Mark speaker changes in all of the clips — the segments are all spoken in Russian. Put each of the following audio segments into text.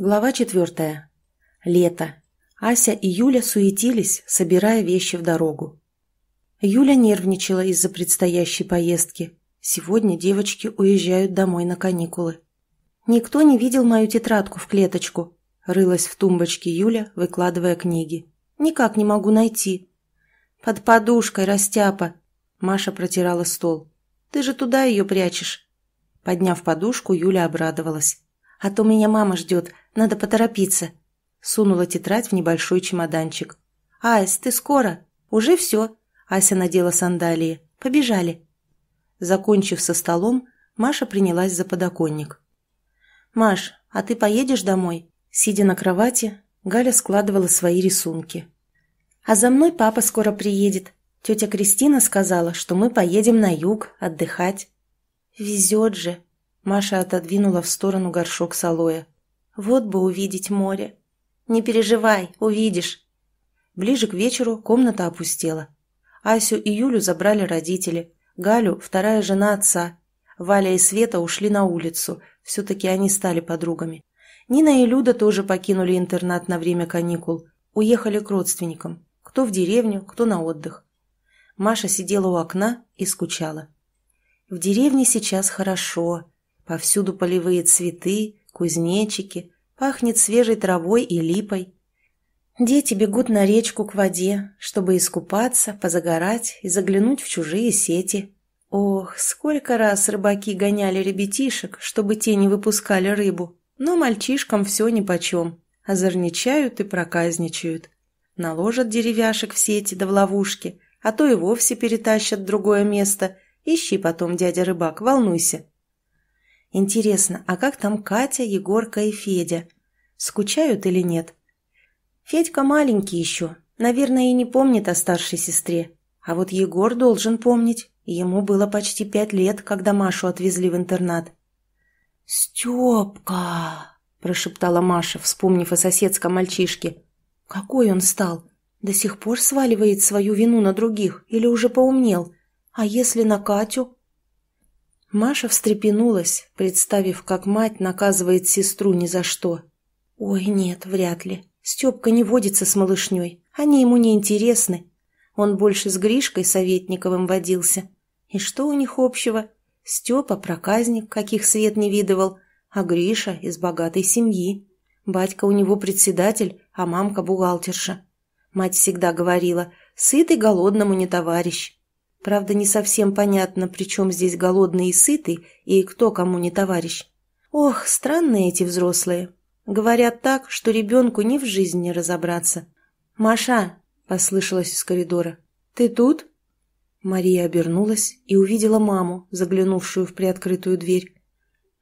Speaker 1: Глава четвертая. Лето. Ася и Юля суетились, собирая вещи в дорогу. Юля нервничала из-за предстоящей поездки. Сегодня девочки уезжают домой на каникулы. «Никто не видел мою тетрадку в клеточку», – рылась в тумбочке Юля, выкладывая книги. «Никак не могу найти». «Под подушкой, растяпа!» – Маша протирала стол. «Ты же туда ее прячешь». Подняв подушку, Юля обрадовалась а то меня мама ждет, надо поторопиться». Сунула тетрадь в небольшой чемоданчик. «Айс, ты скоро? Уже все?» Ася надела сандалии. «Побежали». Закончив со столом, Маша принялась за подоконник. «Маш, а ты поедешь домой?» Сидя на кровати, Галя складывала свои рисунки. «А за мной папа скоро приедет. Тетя Кристина сказала, что мы поедем на юг отдыхать». «Везет же!» Маша отодвинула в сторону горшок с алоэ. «Вот бы увидеть море!» «Не переживай, увидишь!» Ближе к вечеру комната опустела. Асю и Юлю забрали родители. Галю – вторая жена отца. Валя и Света ушли на улицу. Все-таки они стали подругами. Нина и Люда тоже покинули интернат на время каникул. Уехали к родственникам. Кто в деревню, кто на отдых. Маша сидела у окна и скучала. «В деревне сейчас хорошо», Повсюду полевые цветы, кузнечики, пахнет свежей травой и липой. Дети бегут на речку к воде, чтобы искупаться, позагорать и заглянуть в чужие сети. Ох, сколько раз рыбаки гоняли ребятишек, чтобы те не выпускали рыбу. Но мальчишкам все нипочем. Озорничают и проказничают. Наложат деревяшек в сети да в ловушки, а то и вовсе перетащат в другое место. Ищи потом, дядя рыбак, волнуйся. Интересно, а как там Катя, Егорка и Федя? Скучают или нет? Федька маленький еще, наверное, и не помнит о старшей сестре. А вот Егор должен помнить. Ему было почти пять лет, когда Машу отвезли в интернат. «Степка!» – прошептала Маша, вспомнив о соседском мальчишке. «Какой он стал? До сих пор сваливает свою вину на других или уже поумнел? А если на Катю?» Маша встрепенулась, представив, как мать наказывает сестру ни за что. «Ой, нет, вряд ли. Степка не водится с малышней. Они ему не интересны. Он больше с Гришкой Советниковым водился. И что у них общего? Степа – проказник, каких свет не видывал, а Гриша – из богатой семьи. Батька у него председатель, а мамка – бухгалтерша. Мать всегда говорила, сытый голодному не товарищ. Правда, не совсем понятно, при чем здесь голодный и сытый, и кто кому не товарищ. Ох, странные эти взрослые. Говорят так, что ребенку ни в жизни не разобраться. «Маша!» – послышалось из коридора. «Ты тут?» Мария обернулась и увидела маму, заглянувшую в приоткрытую дверь.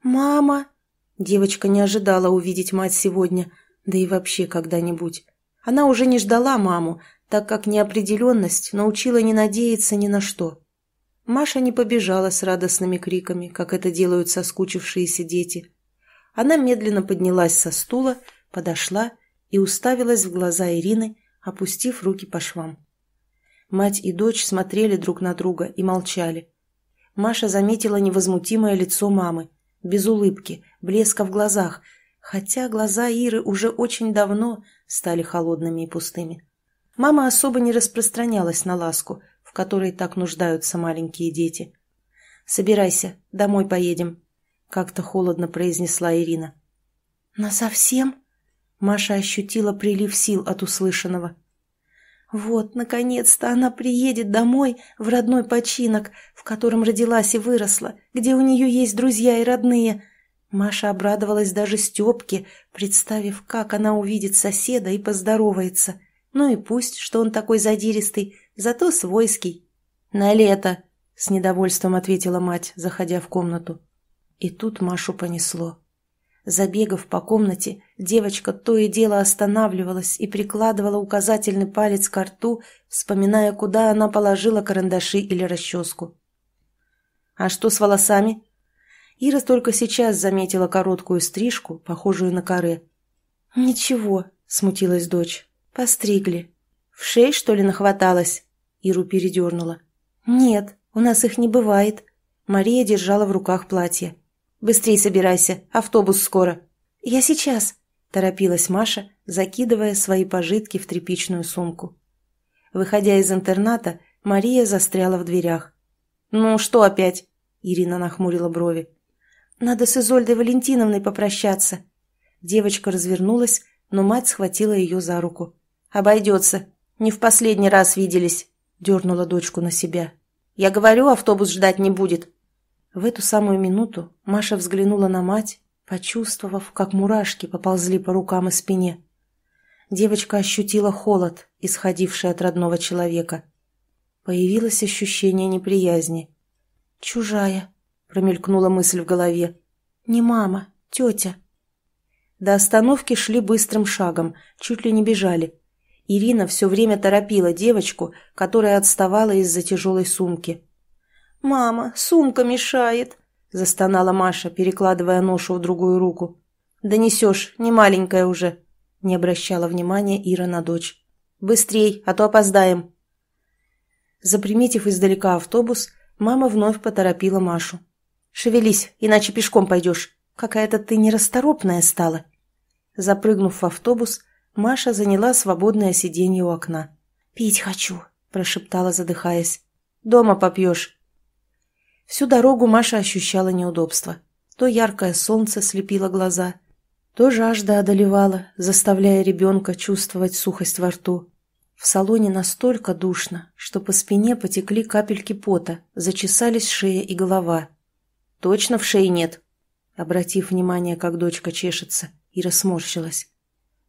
Speaker 1: «Мама!» Девочка не ожидала увидеть мать сегодня, да и вообще когда-нибудь. Она уже не ждала маму, так как неопределенность научила не надеяться ни на что. Маша не побежала с радостными криками, как это делают соскучившиеся дети. Она медленно поднялась со стула, подошла и уставилась в глаза Ирины, опустив руки по швам. Мать и дочь смотрели друг на друга и молчали. Маша заметила невозмутимое лицо мамы, без улыбки, блеска в глазах, хотя глаза Иры уже очень давно стали холодными и пустыми. Мама особо не распространялась на ласку, в которой так нуждаются маленькие дети. «Собирайся, домой поедем», — как-то холодно произнесла Ирина. «Но совсем?» — Маша ощутила прилив сил от услышанного. «Вот, наконец-то она приедет домой, в родной починок, в котором родилась и выросла, где у нее есть друзья и родные», Маша обрадовалась даже Степке, представив, как она увидит соседа и поздоровается. Ну и пусть, что он такой задиристый, зато свойский. На лето, с недовольством ответила мать, заходя в комнату. И тут Машу понесло. Забегав по комнате, девочка то и дело останавливалась и прикладывала указательный палец к рту, вспоминая, куда она положила карандаши или расческу. «А что с волосами?» Ира только сейчас заметила короткую стрижку, похожую на коры. «Ничего», — смутилась дочь. «Постригли. В шею, что ли, нахваталось? Иру передернула. «Нет, у нас их не бывает». Мария держала в руках платье. «Быстрей собирайся, автобус скоро». «Я сейчас», – торопилась Маша, закидывая свои пожитки в тряпичную сумку. Выходя из интерната, Мария застряла в дверях. «Ну что опять?» – Ирина нахмурила брови. «Надо с Изольдой Валентиновной попрощаться». Девочка развернулась, но мать схватила ее за руку. «Обойдется. Не в последний раз виделись», – дернула дочку на себя. «Я говорю, автобус ждать не будет». В эту самую минуту Маша взглянула на мать, почувствовав, как мурашки поползли по рукам и спине. Девочка ощутила холод, исходивший от родного человека. Появилось ощущение неприязни. «Чужая», – промелькнула мысль в голове. «Не мама, тетя». До остановки шли быстрым шагом, чуть ли не бежали. Ирина все время торопила девочку, которая отставала из-за тяжелой сумки. «Мама, сумка мешает!» – застонала Маша, перекладывая ношу в другую руку. «Донесешь, не маленькая уже!» – не обращала внимания Ира на дочь. «Быстрей, а то опоздаем!» Заприметив издалека автобус, мама вновь поторопила Машу. «Шевелись, иначе пешком пойдешь. Какая-то ты нерасторопная стала!» Запрыгнув в автобус, Маша заняла свободное сиденье у окна. «Пить хочу», – прошептала, задыхаясь. «Дома попьешь». Всю дорогу Маша ощущала неудобство. То яркое солнце слепило глаза, то жажда одолевала, заставляя ребенка чувствовать сухость во рту. В салоне настолько душно, что по спине потекли капельки пота, зачесались шея и голова. «Точно в шее нет», — обратив внимание, как дочка чешется, и сморщилась.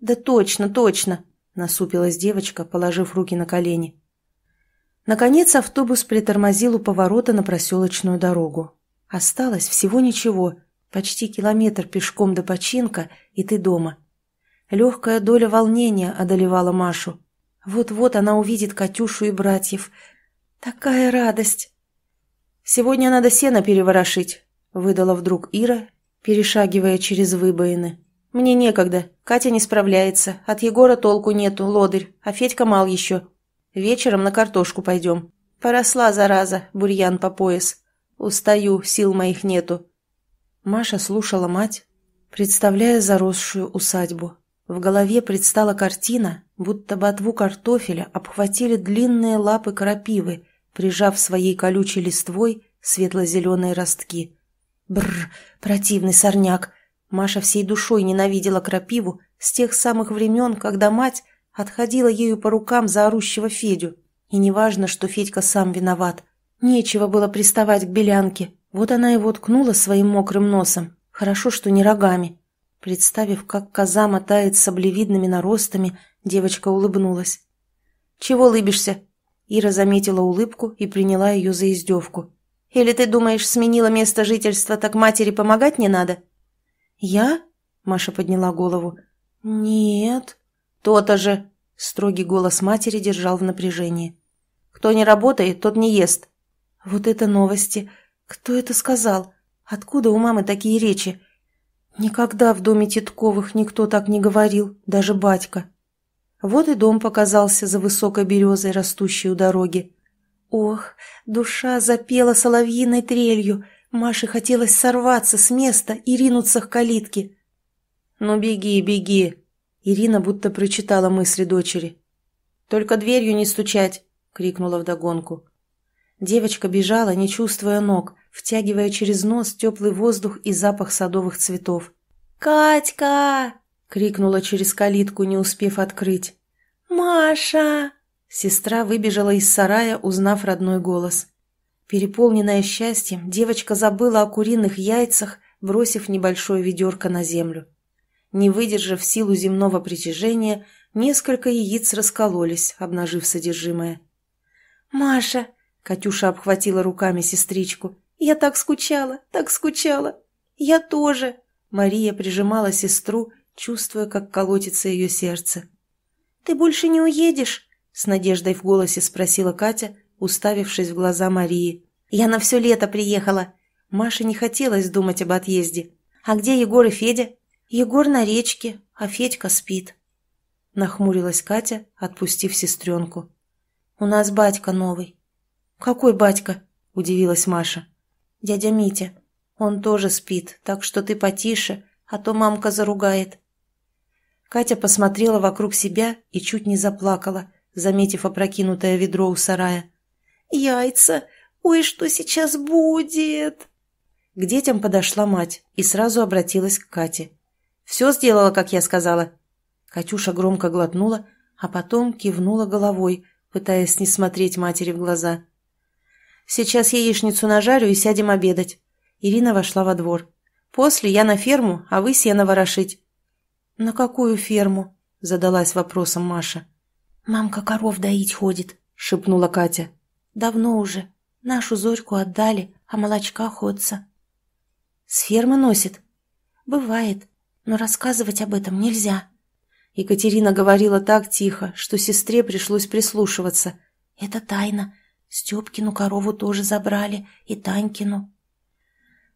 Speaker 1: «Да точно, точно!» – насупилась девочка, положив руки на колени. Наконец автобус притормозил у поворота на проселочную дорогу. Осталось всего ничего, почти километр пешком до починка, и ты дома. Легкая доля волнения одолевала Машу. Вот-вот она увидит Катюшу и братьев. Такая радость! «Сегодня надо сено переворошить», – выдала вдруг Ира, перешагивая через выбоины. «Мне некогда. Катя не справляется. От Егора толку нету, лодырь. А Федька мал еще. Вечером на картошку пойдем. Поросла, зараза, бурьян по пояс. Устаю, сил моих нету». Маша слушала мать, представляя заросшую усадьбу. В голове предстала картина, будто ботву картофеля обхватили длинные лапы крапивы, прижав своей колючей листвой светло-зеленые ростки. Бр, противный сорняк! Маша всей душой ненавидела крапиву с тех самых времен, когда мать отходила ею по рукам за орущего Федю. И неважно, что Федька сам виноват. Нечего было приставать к Белянке. Вот она его ткнула своим мокрым носом. Хорошо, что не рогами. Представив, как коза мотает саблевидными наростами, девочка улыбнулась. «Чего улыбишься?» Ира заметила улыбку и приняла ее за издевку. «Или ты думаешь, сменила место жительства, так матери помогать не надо?» «Я?» – Маша подняла голову. «Нет». «То-то же!» – строгий голос матери держал в напряжении. «Кто не работает, тот не ест». «Вот это новости! Кто это сказал? Откуда у мамы такие речи?» «Никогда в доме Титковых никто так не говорил, даже батька». Вот и дом показался за высокой березой, растущей у дороги. Ох, душа запела соловьиной трелью – Маше хотелось сорваться с места и ринуться к калитке. «Ну беги, беги!» Ирина будто прочитала мысли дочери. «Только дверью не стучать!» — крикнула вдогонку. Девочка бежала, не чувствуя ног, втягивая через нос теплый воздух и запах садовых цветов. «Катька!» — крикнула через калитку, не успев открыть. «Маша!» Сестра выбежала из сарая, узнав родной голос. Переполненная счастьем, девочка забыла о куриных яйцах, бросив небольшое ведерко на землю. Не выдержав силу земного притяжения, несколько яиц раскололись, обнажив содержимое. «Маша!» — Катюша обхватила руками сестричку. «Я так скучала, так скучала! Я тоже!» Мария прижимала сестру, чувствуя, как колотится ее сердце. «Ты больше не уедешь?» — с надеждой в голосе спросила Катя, уставившись в глаза Марии. «Я на все лето приехала. Маше не хотелось думать об отъезде. А где Егор и Федя?» «Егор на речке, а Федька спит», — нахмурилась Катя, отпустив сестренку. «У нас батька новый». «Какой батька?» — удивилась Маша. «Дядя Митя. Он тоже спит, так что ты потише, а то мамка заругает». Катя посмотрела вокруг себя и чуть не заплакала, заметив опрокинутое ведро у сарая. Яйца! Ой, что сейчас будет?» К детям подошла мать и сразу обратилась к Кате. «Все сделала, как я сказала». Катюша громко глотнула, а потом кивнула головой, пытаясь не смотреть матери в глаза. «Сейчас яичницу нажарю и сядем обедать». Ирина вошла во двор. «После я на ферму, а вы сено ворошить». «На какую ферму?» – задалась вопросом Маша. «Мамка коров доить ходит», – шепнула Катя. Давно уже. Нашу Зорьку отдали, а молочка ходца. С фермы носит? Бывает, но рассказывать об этом нельзя. Екатерина говорила так тихо, что сестре пришлось прислушиваться. Это тайна. Степкину корову тоже забрали, и Танькину.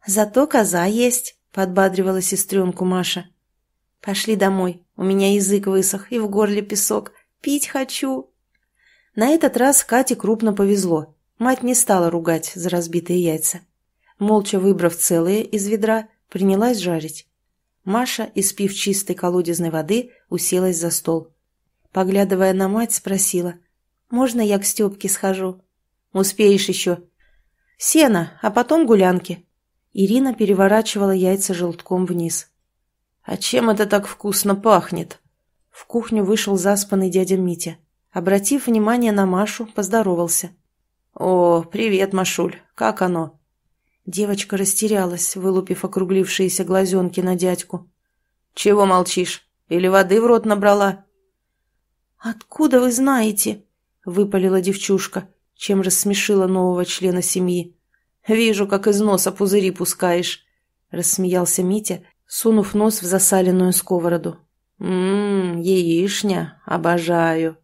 Speaker 1: Зато коза есть, подбадривала сестренку Маша. Пошли домой, у меня язык высох и в горле песок. Пить хочу. На этот раз Кате крупно повезло. Мать не стала ругать за разбитые яйца. Молча выбрав целые из ведра, принялась жарить. Маша, испив чистой колодезной воды, уселась за стол. Поглядывая на мать, спросила. «Можно я к Степке схожу?» «Успеешь еще». «Сено, а потом гулянки». Ирина переворачивала яйца желтком вниз. «А чем это так вкусно пахнет?» В кухню вышел заспанный дядя Митя. Обратив внимание на Машу, поздоровался. «О, привет, Машуль, как оно?» Девочка растерялась, вылупив округлившиеся глазенки на дядьку. «Чего молчишь? Или воды в рот набрала?» «Откуда вы знаете?» — выпалила девчушка, чем рассмешила нового члена семьи. «Вижу, как из носа пузыри пускаешь», — рассмеялся Митя, сунув нос в засаленную сковороду. «Ммм, яичня, обожаю»,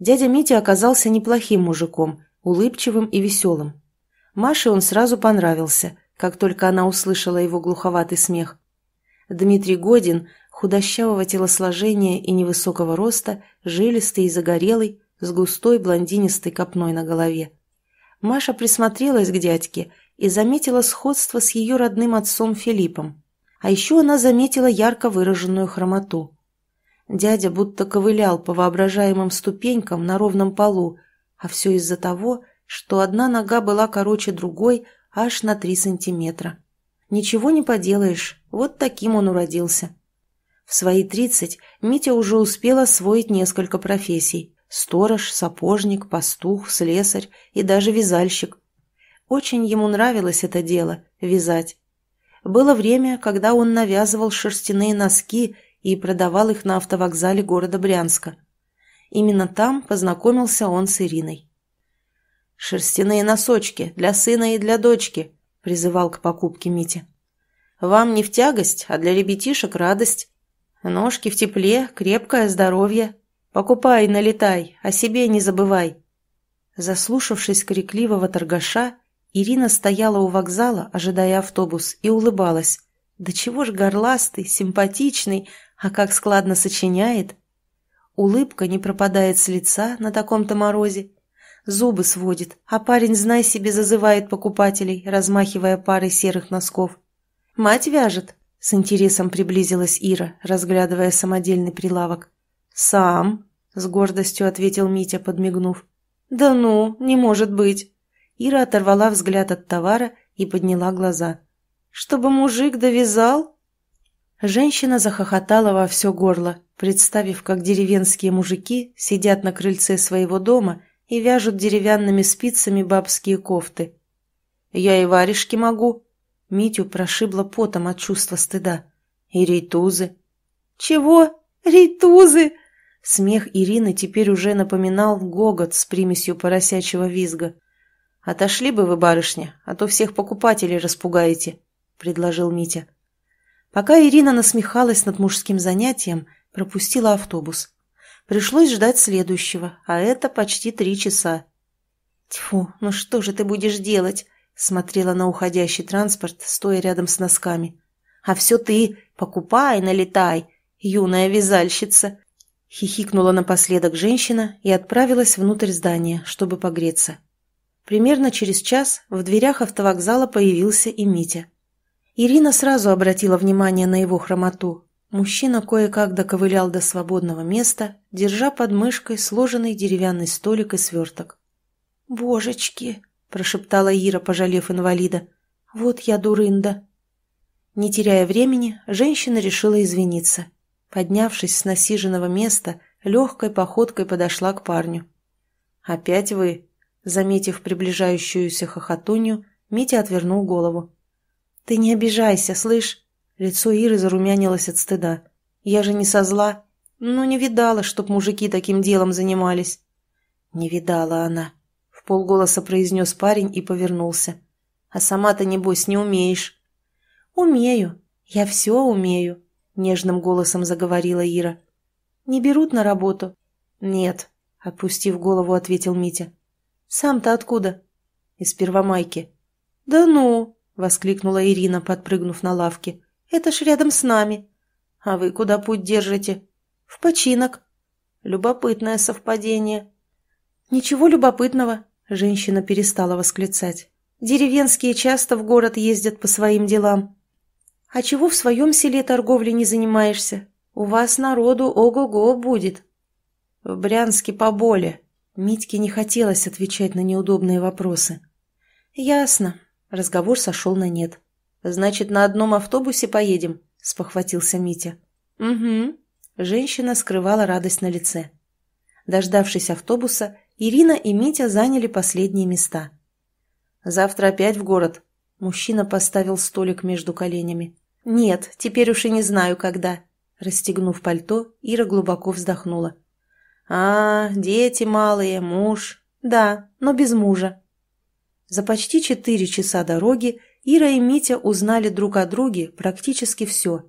Speaker 1: Дядя Митя оказался неплохим мужиком, улыбчивым и веселым. Маше он сразу понравился, как только она услышала его глуховатый смех. Дмитрий Годин, худощавого телосложения и невысокого роста, жилистый и загорелый, с густой блондинистой копной на голове. Маша присмотрелась к дядьке и заметила сходство с ее родным отцом Филиппом. А еще она заметила ярко выраженную хромоту. Дядя будто ковылял по воображаемым ступенькам на ровном полу, а все из-за того, что одна нога была короче другой аж на три сантиметра. Ничего не поделаешь, вот таким он уродился. В свои тридцать Митя уже успел освоить несколько профессий. Сторож, сапожник, пастух, слесарь и даже вязальщик. Очень ему нравилось это дело – вязать. Было время, когда он навязывал шерстяные носки и продавал их на автовокзале города Брянска. Именно там познакомился он с Ириной. «Шерстяные носочки для сына и для дочки», – призывал к покупке Митя. «Вам не в тягость, а для ребятишек радость. Ножки в тепле, крепкое здоровье. Покупай, налетай, о себе не забывай». Заслушавшись крикливого торгаша, Ирина стояла у вокзала, ожидая автобус, и улыбалась. «Да чего ж горластый, симпатичный, а как складно сочиняет. Улыбка не пропадает с лица на таком-то морозе. Зубы сводит, а парень, знай себе, зазывает покупателей, размахивая парой серых носков. «Мать вяжет», — с интересом приблизилась Ира, разглядывая самодельный прилавок. «Сам», — с гордостью ответил Митя, подмигнув. «Да ну, не может быть!» Ира оторвала взгляд от товара и подняла глаза. «Чтобы мужик довязал?» Женщина захохотала во все горло, представив, как деревенские мужики сидят на крыльце своего дома и вяжут деревянными спицами бабские кофты. «Я и варежки могу!» Митю прошибло потом от чувства стыда. «И рейтузы!» «Чего? Рейтузы?» Смех Ирины теперь уже напоминал гогот с примесью поросячьего визга. «Отошли бы вы, барышня, а то всех покупателей распугаете», — предложил Митя. Пока Ирина насмехалась над мужским занятием, пропустила автобус. Пришлось ждать следующего, а это почти три часа. «Тьфу, ну что же ты будешь делать?» – смотрела на уходящий транспорт, стоя рядом с носками. «А все ты, покупай, налетай, юная вязальщица!» Хихикнула напоследок женщина и отправилась внутрь здания, чтобы погреться. Примерно через час в дверях автовокзала появился и Митя. Ирина сразу обратила внимание на его хромоту. Мужчина кое-как доковылял до свободного места, держа под мышкой сложенный деревянный столик и сверток. «Божечки!» – прошептала Ира, пожалев инвалида. «Вот я дурында!» Не теряя времени, женщина решила извиниться. Поднявшись с насиженного места, легкой походкой подошла к парню. «Опять вы?» Заметив приближающуюся хохотунью, Митя отвернул голову. «Ты не обижайся, слышь?» Лицо Иры зарумянилось от стыда. «Я же не со зла. Ну, не видала, чтоб мужики таким делом занимались». «Не видала она», — в полголоса произнес парень и повернулся. «А сама-то, небось, не умеешь». «Умею. Я все умею», — нежным голосом заговорила Ира. «Не берут на работу?» «Нет», — опустив голову, ответил Митя. «Сам-то откуда?» «Из Первомайки». «Да ну!» воскликнула Ирина, подпрыгнув на лавке. «Это ж рядом с нами. А вы куда путь держите?» «В починок». «Любопытное совпадение». «Ничего любопытного», — женщина перестала восклицать. «Деревенские часто в город ездят по своим делам». «А чего в своем селе торговли не занимаешься? У вас народу ого-го будет». «В Брянске поболе». Митьке не хотелось отвечать на неудобные вопросы. «Ясно», Разговор сошел на нет. «Значит, на одном автобусе поедем?» – спохватился Митя. «Угу». Женщина скрывала радость на лице. Дождавшись автобуса, Ирина и Митя заняли последние места. «Завтра опять в город». Мужчина поставил столик между коленями. «Нет, теперь уж и не знаю, когда». Расстегнув пальто, Ира глубоко вздохнула. «А, дети малые, муж. Да, но без мужа». За почти четыре часа дороги Ира и Митя узнали друг о друге практически все.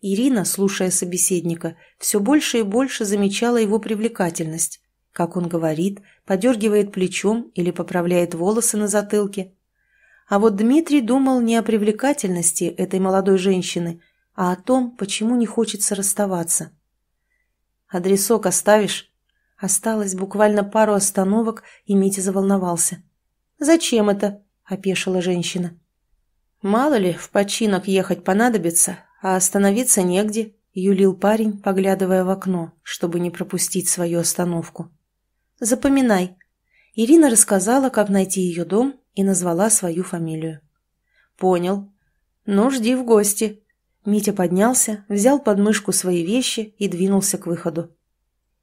Speaker 1: Ирина, слушая собеседника, все больше и больше замечала его привлекательность. Как он говорит, подергивает плечом или поправляет волосы на затылке. А вот Дмитрий думал не о привлекательности этой молодой женщины, а о том, почему не хочется расставаться. «Адресок оставишь?» Осталось буквально пару остановок, и Митя заволновался. «Зачем это?» – опешила женщина. «Мало ли, в починок ехать понадобится, а остановиться негде», – юлил парень, поглядывая в окно, чтобы не пропустить свою остановку. «Запоминай». Ирина рассказала, как найти ее дом и назвала свою фамилию. «Понял. Ну, жди в гости». Митя поднялся, взял под мышку свои вещи и двинулся к выходу.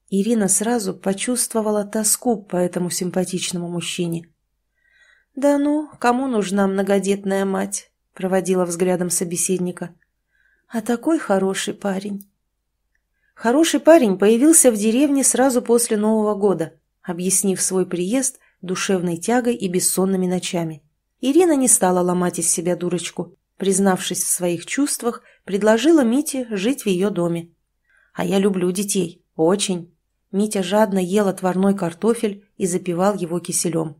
Speaker 1: Ирина сразу почувствовала тоску по этому симпатичному мужчине. «Да ну, кому нужна многодетная мать?» – проводила взглядом собеседника. «А такой хороший парень». Хороший парень появился в деревне сразу после Нового года, объяснив свой приезд душевной тягой и бессонными ночами. Ирина не стала ломать из себя дурочку. Признавшись в своих чувствах, предложила Мите жить в ее доме. «А я люблю детей. Очень». Митя жадно ел отварной картофель и запивал его киселем.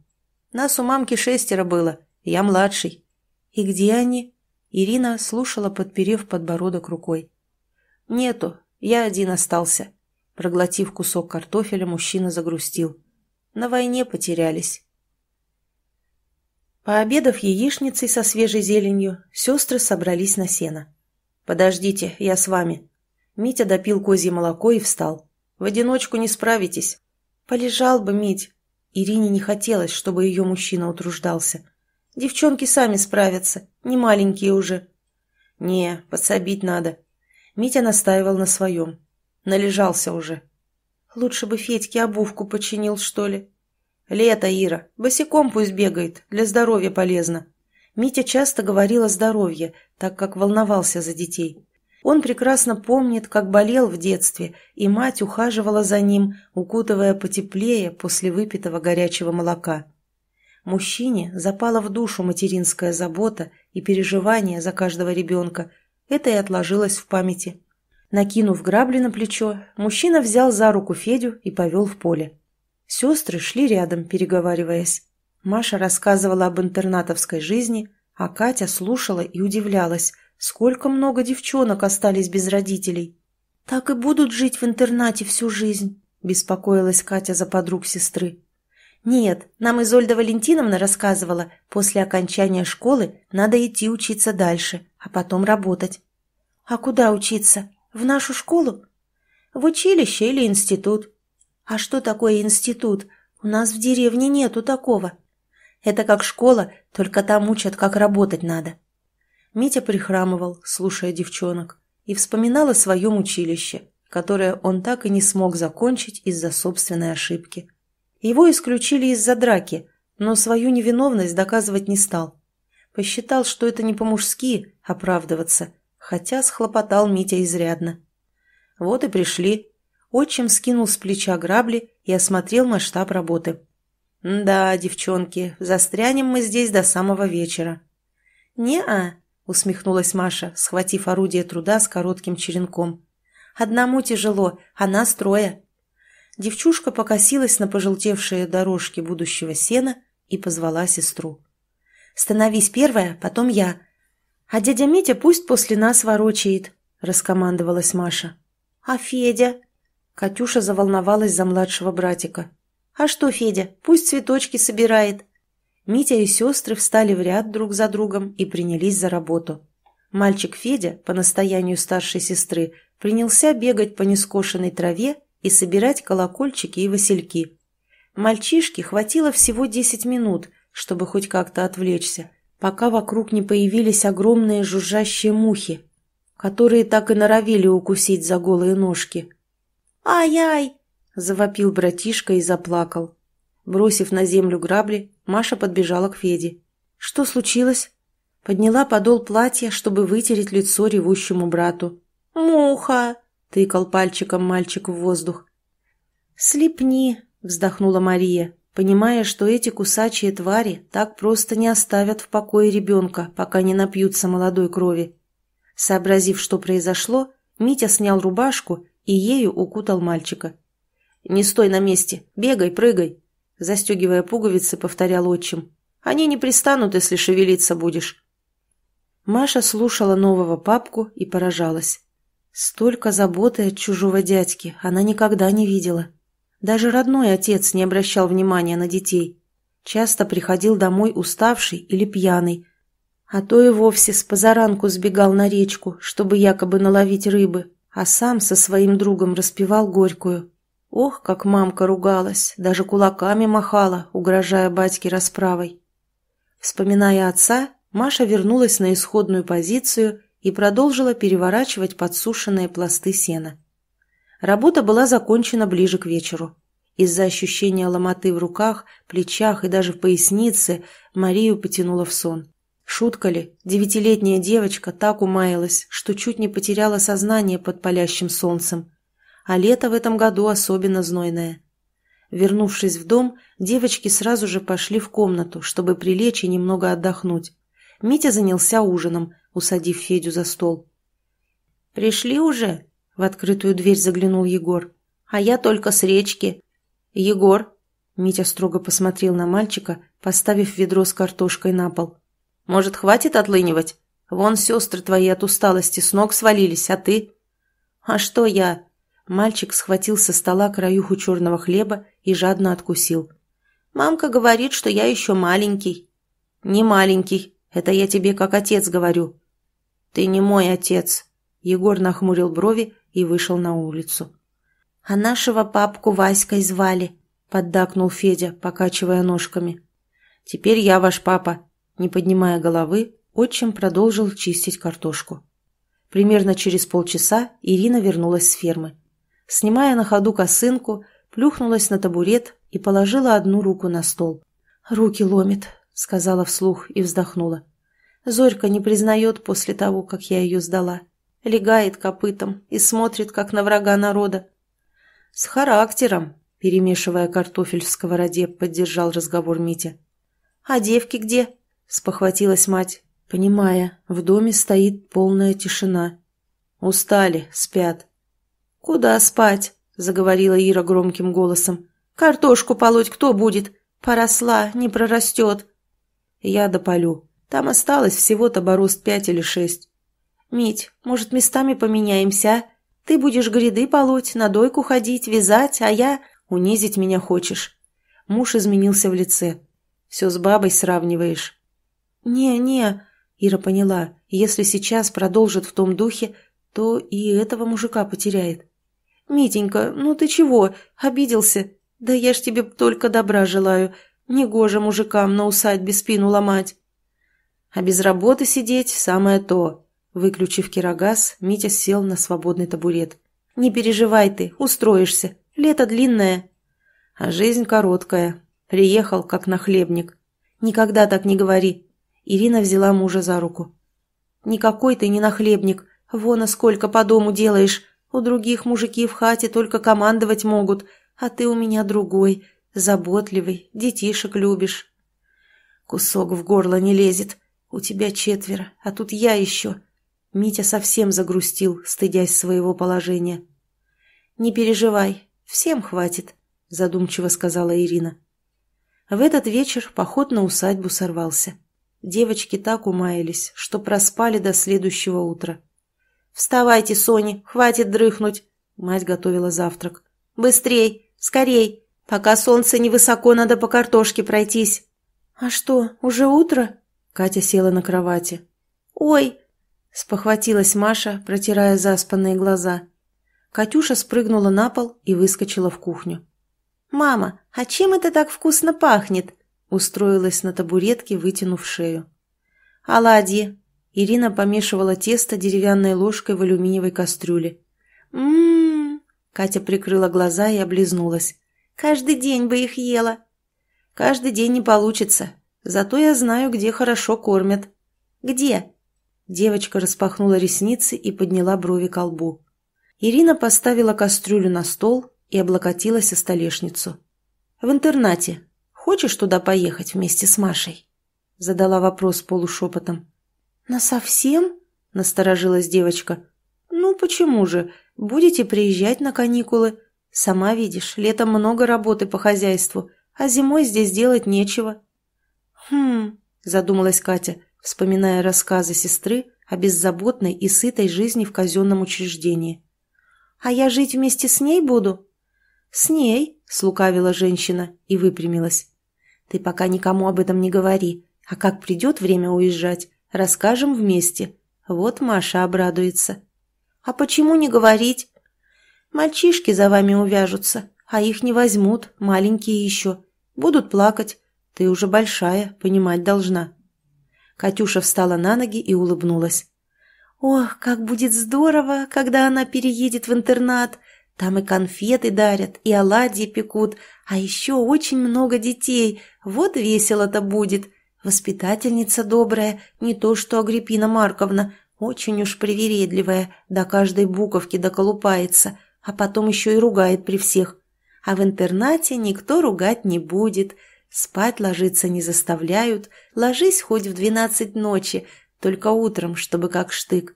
Speaker 1: Нас у мамки шестеро было, я младший. И где они? Ирина слушала, подперев подбородок рукой. Нету, я один остался. Проглотив кусок картофеля, мужчина загрустил. На войне потерялись. Пообедав яичницей со свежей зеленью, сестры собрались на сено. «Подождите, я с вами». Митя допил козье молоко и встал. «В одиночку не справитесь». «Полежал бы, Мить. Ирине не хотелось, чтобы ее мужчина утруждался. Девчонки сами справятся, не маленькие уже. Не, подсобить надо. Митя настаивал на своем. Належался уже. Лучше бы Федьке обувку починил, что ли. Лето, Ира. Босиком пусть бегает, для здоровья полезно. Митя часто говорил о здоровье, так как волновался за детей. Он прекрасно помнит, как болел в детстве, и мать ухаживала за ним, укутывая потеплее после выпитого горячего молока. Мужчине запала в душу материнская забота и переживание за каждого ребенка. Это и отложилось в памяти. Накинув грабли на плечо, мужчина взял за руку Федю и повел в поле. Сестры шли рядом, переговариваясь. Маша рассказывала об интернатовской жизни, а Катя слушала и удивлялась – Сколько много девчонок остались без родителей. Так и будут жить в интернате всю жизнь, беспокоилась Катя за подруг сестры. Нет, нам Изольда Валентиновна рассказывала, после окончания школы надо идти учиться дальше, а потом работать. А куда учиться? В нашу школу? В училище или институт? А что такое институт? У нас в деревне нету такого. Это как школа, только там учат, как работать надо. Митя прихрамывал, слушая девчонок, и вспоминал о своем училище, которое он так и не смог закончить из-за собственной ошибки. Его исключили из-за драки, но свою невиновность доказывать не стал. Посчитал, что это не по-мужски оправдываться, хотя схлопотал Митя изрядно. Вот и пришли. Отчим скинул с плеча грабли и осмотрел масштаб работы. «Да, девчонки, застрянем мы здесь до самого вечера». «Не-а», усмехнулась Маша, схватив орудие труда с коротким черенком. «Одному тяжело, а нас трое». Девчушка покосилась на пожелтевшие дорожки будущего сена и позвала сестру. «Становись первая, потом я. А дядя Митя пусть после нас ворочает», — раскомандовалась Маша. «А Федя?» Катюша заволновалась за младшего братика. «А что, Федя, пусть цветочки собирает. Митя и сестры встали в ряд друг за другом и принялись за работу. Мальчик Федя, по настоянию старшей сестры, принялся бегать по нескошенной траве и собирать колокольчики и васильки. Мальчишке хватило всего 10 минут, чтобы хоть как-то отвлечься, пока вокруг не появились огромные жужжащие мухи, которые так и норовили укусить за голые ножки. «Ай-ай!» – завопил братишка и заплакал. Бросив на землю грабли, Маша подбежала к Феде. «Что случилось?» Подняла подол платья, чтобы вытереть лицо ревущему брату. «Муха!» — тыкал пальчиком мальчик в воздух. «Слепни!» — вздохнула Мария, понимая, что эти кусачие твари так просто не оставят в покое ребенка, пока не напьются молодой крови. Сообразив, что произошло, Митя снял рубашку и ею укутал мальчика. «Не стой на месте! Бегай, прыгай!» Застегивая пуговицы, повторял отчим. «Они не пристанут, если шевелиться будешь». Маша слушала нового папку и поражалась. Столько заботы от чужого дядьки она никогда не видела. Даже родной отец не обращал внимания на детей. Часто приходил домой уставший или пьяный, а то и вовсе с позаранку сбегал на речку, чтобы якобы наловить рыбы, а сам со своим другом распевал горькую. Ох, как мамка ругалась, даже кулаками махала, угрожая батьке расправой. Вспоминая отца, Маша вернулась на исходную позицию и продолжила переворачивать подсушенные пласты сена. Работа была закончена ближе к вечеру. Из-за ощущения ломоты в руках, плечах и даже в пояснице Марию потянуло в сон. Шутка ли, девятилетняя девочка так умаялась, что чуть не потеряла сознание под палящим солнцем – а лето в этом году особенно знойное. Вернувшись в дом, девочки сразу же пошли в комнату, чтобы прилечь и немного отдохнуть. Митя занялся ужином, усадив Федю за стол. «Пришли уже?» – в открытую дверь заглянул Егор. «А я только с речки». «Егор!» – Митя строго посмотрел на мальчика, поставив ведро с картошкой на пол. «Может, хватит отлынивать? Вон сестры твои от усталости с ног свалились, а ты...» «А что я?» Мальчик схватил со стола краюху черного хлеба и жадно откусил. «Мамка говорит, что я еще маленький». «Не маленький, это я тебе как отец говорю». «Ты не мой отец», – Егор нахмурил брови и вышел на улицу. «А нашего папку Васькой звали», – поддакнул Федя, покачивая ножками. «Теперь я ваш папа», – не поднимая головы, отчим продолжил чистить картошку. Примерно через полчаса Ирина вернулась с фермы снимая на ходу косынку, плюхнулась на табурет и положила одну руку на стол. «Руки ломит», — сказала вслух и вздохнула. Зорька не признает после того, как я ее сдала. Легает копытом и смотрит, как на врага народа. «С характером», — перемешивая картофель в сковороде, поддержал разговор Митя. «А девки где?» — спохватилась мать, понимая, в доме стоит полная тишина. «Устали, спят», «Куда спать?» – заговорила Ира громким голосом. «Картошку полоть кто будет? Поросла, не прорастет». «Я дополю. Там осталось всего-то борозд пять или шесть». «Мить, может, местами поменяемся, Ты будешь гряды полоть, на дойку ходить, вязать, а я...» «Унизить меня хочешь». Муж изменился в лице. «Все с бабой сравниваешь». «Не, не...» Ира поняла, если сейчас продолжит в том духе, то и этого мужика потеряет. «Митенька, ну ты чего? Обиделся? Да я ж тебе только добра желаю. Негоже мужикам на усадьбе спину ломать». А без работы сидеть – самое то. Выключив кирогаз, Митя сел на свободный табурет. «Не переживай ты, устроишься. Лето длинное». А жизнь короткая. Приехал, как нахлебник. «Никогда так не говори». Ирина взяла мужа за руку. «Никакой ты не нахлебник. Вон, а сколько по дому делаешь. У других мужики в хате только командовать могут, а ты у меня другой, заботливый, детишек любишь. Кусок в горло не лезет. У тебя четверо, а тут я еще. Митя совсем загрустил, стыдясь своего положения. «Не переживай, всем хватит», — задумчиво сказала Ирина. В этот вечер поход на усадьбу сорвался. Девочки так умаялись, что проспали до следующего утра. «Вставайте, Сони, хватит дрыхнуть!» Мать готовила завтрак. «Быстрей! Скорей! Пока солнце невысоко, надо по картошке пройтись!» «А что, уже утро?» Катя села на кровати. «Ой!» – спохватилась Маша, протирая заспанные глаза. Катюша спрыгнула на пол и выскочила в кухню. «Мама, а чем это так вкусно пахнет?» – устроилась на табуретке, вытянув шею. «Оладьи. Ирина помешивала тесто деревянной ложкой в алюминиевой кастрюле. «М-м-м!» Катя прикрыла глаза и облизнулась. «Каждый день бы их ела!» «Каждый день не получится. Зато я знаю, где хорошо кормят». «Где?» Девочка распахнула ресницы и подняла брови к лбу. Ирина поставила кастрюлю на стол и облокотилась о столешницу. «В интернате. Хочешь туда поехать вместе с Машей?» Задала вопрос полушепотом. «Насовсем?» – насторожилась девочка. «Ну почему же? Будете приезжать на каникулы. Сама видишь, летом много работы по хозяйству, а зимой здесь делать нечего». «Хм...» – задумалась Катя, вспоминая рассказы сестры о беззаботной и сытой жизни в казенном учреждении. «А я жить вместе с ней буду?» «С ней», – слукавила женщина и выпрямилась. «Ты пока никому об этом не говори, а как придет время уезжать, Расскажем вместе. Вот Маша обрадуется. А почему не говорить? Мальчишки за вами увяжутся, а их не возьмут, маленькие еще. Будут плакать. Ты уже большая, понимать должна. Катюша встала на ноги и улыбнулась. «Ох, как будет здорово, когда она переедет в интернат! Там и конфеты дарят, и оладьи пекут, а еще очень много детей. Вот весело-то будет!» Воспитательница добрая, не то что Агриппина Марковна, очень уж привередливая, до каждой буковки доколупается, а потом еще и ругает при всех. А в интернате никто ругать не будет, спать ложиться не заставляют, ложись хоть в двенадцать ночи, только утром, чтобы как штык.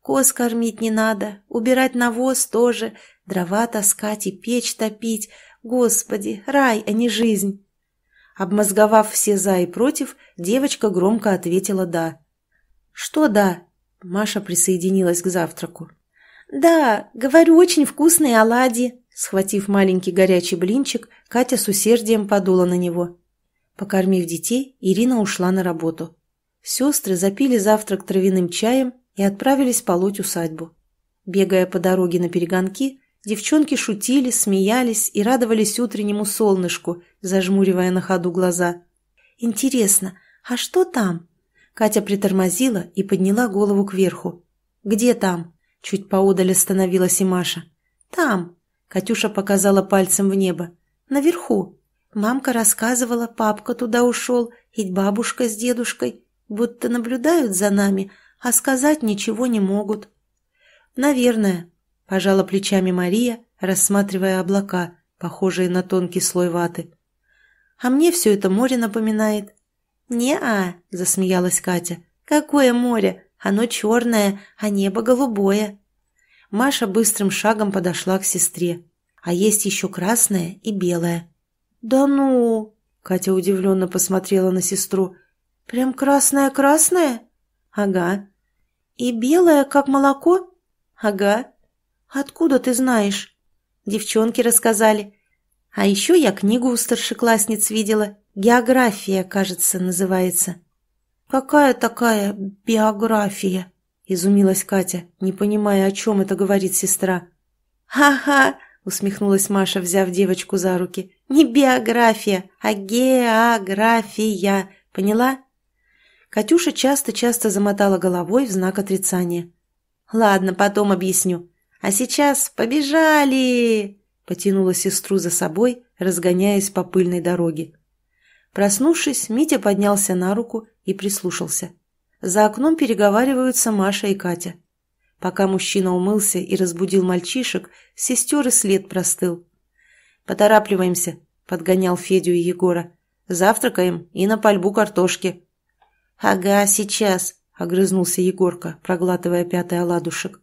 Speaker 1: Коз кормить не надо, убирать навоз тоже, дрова таскать и печь топить. Господи, рай, а не жизнь. Обмозговав все «за» и «против», девочка громко ответила «да». «Что «да»?» Маша присоединилась к завтраку. «Да, говорю, очень вкусные оладьи!» Схватив маленький горячий блинчик, Катя с усердием подула на него. Покормив детей, Ирина ушла на работу. Сестры запили завтрак травяным чаем и отправились полоть усадьбу. Бегая по дороге на перегонки, Девчонки шутили, смеялись и радовались утреннему солнышку, зажмуривая на ходу глаза. «Интересно, а что там?» Катя притормозила и подняла голову кверху. «Где там?» Чуть поодаль остановилась и Маша. «Там!» Катюша показала пальцем в небо. «Наверху!» Мамка рассказывала, папка туда ушел, и бабушка с дедушкой, будто наблюдают за нами, а сказать ничего не могут. «Наверное», пожала плечами Мария, рассматривая облака, похожие на тонкий слой ваты. «А мне все это море напоминает». «Не-а», — засмеялась Катя. «Какое море? Оно черное, а небо голубое». Маша быстрым шагом подошла к сестре. «А есть еще красное и белое». «Да ну!» — Катя удивленно посмотрела на сестру. «Прям красное-красное?» «Ага». «И белое, как молоко?» «Ага», «Откуда ты знаешь?» Девчонки рассказали. А еще я книгу у старшеклассниц видела. «География», кажется, называется. «Какая такая биография?» – изумилась Катя, не понимая, о чем это говорит сестра. «Ха-ха!» – усмехнулась Маша, взяв девочку за руки. «Не биография, а география! Поняла?» Катюша часто-часто замотала головой в знак отрицания. «Ладно, потом объясню. А сейчас побежали!» Потянула сестру за собой, разгоняясь по пыльной дороге. Проснувшись, Митя поднялся на руку и прислушался. За окном переговариваются Маша и Катя. Пока мужчина умылся и разбудил мальчишек, сестер и след простыл. «Поторапливаемся», — подгонял Федю и Егора. «Завтракаем и на пальбу картошки». «Ага, сейчас», — огрызнулся Егорка, проглатывая пятый оладушек.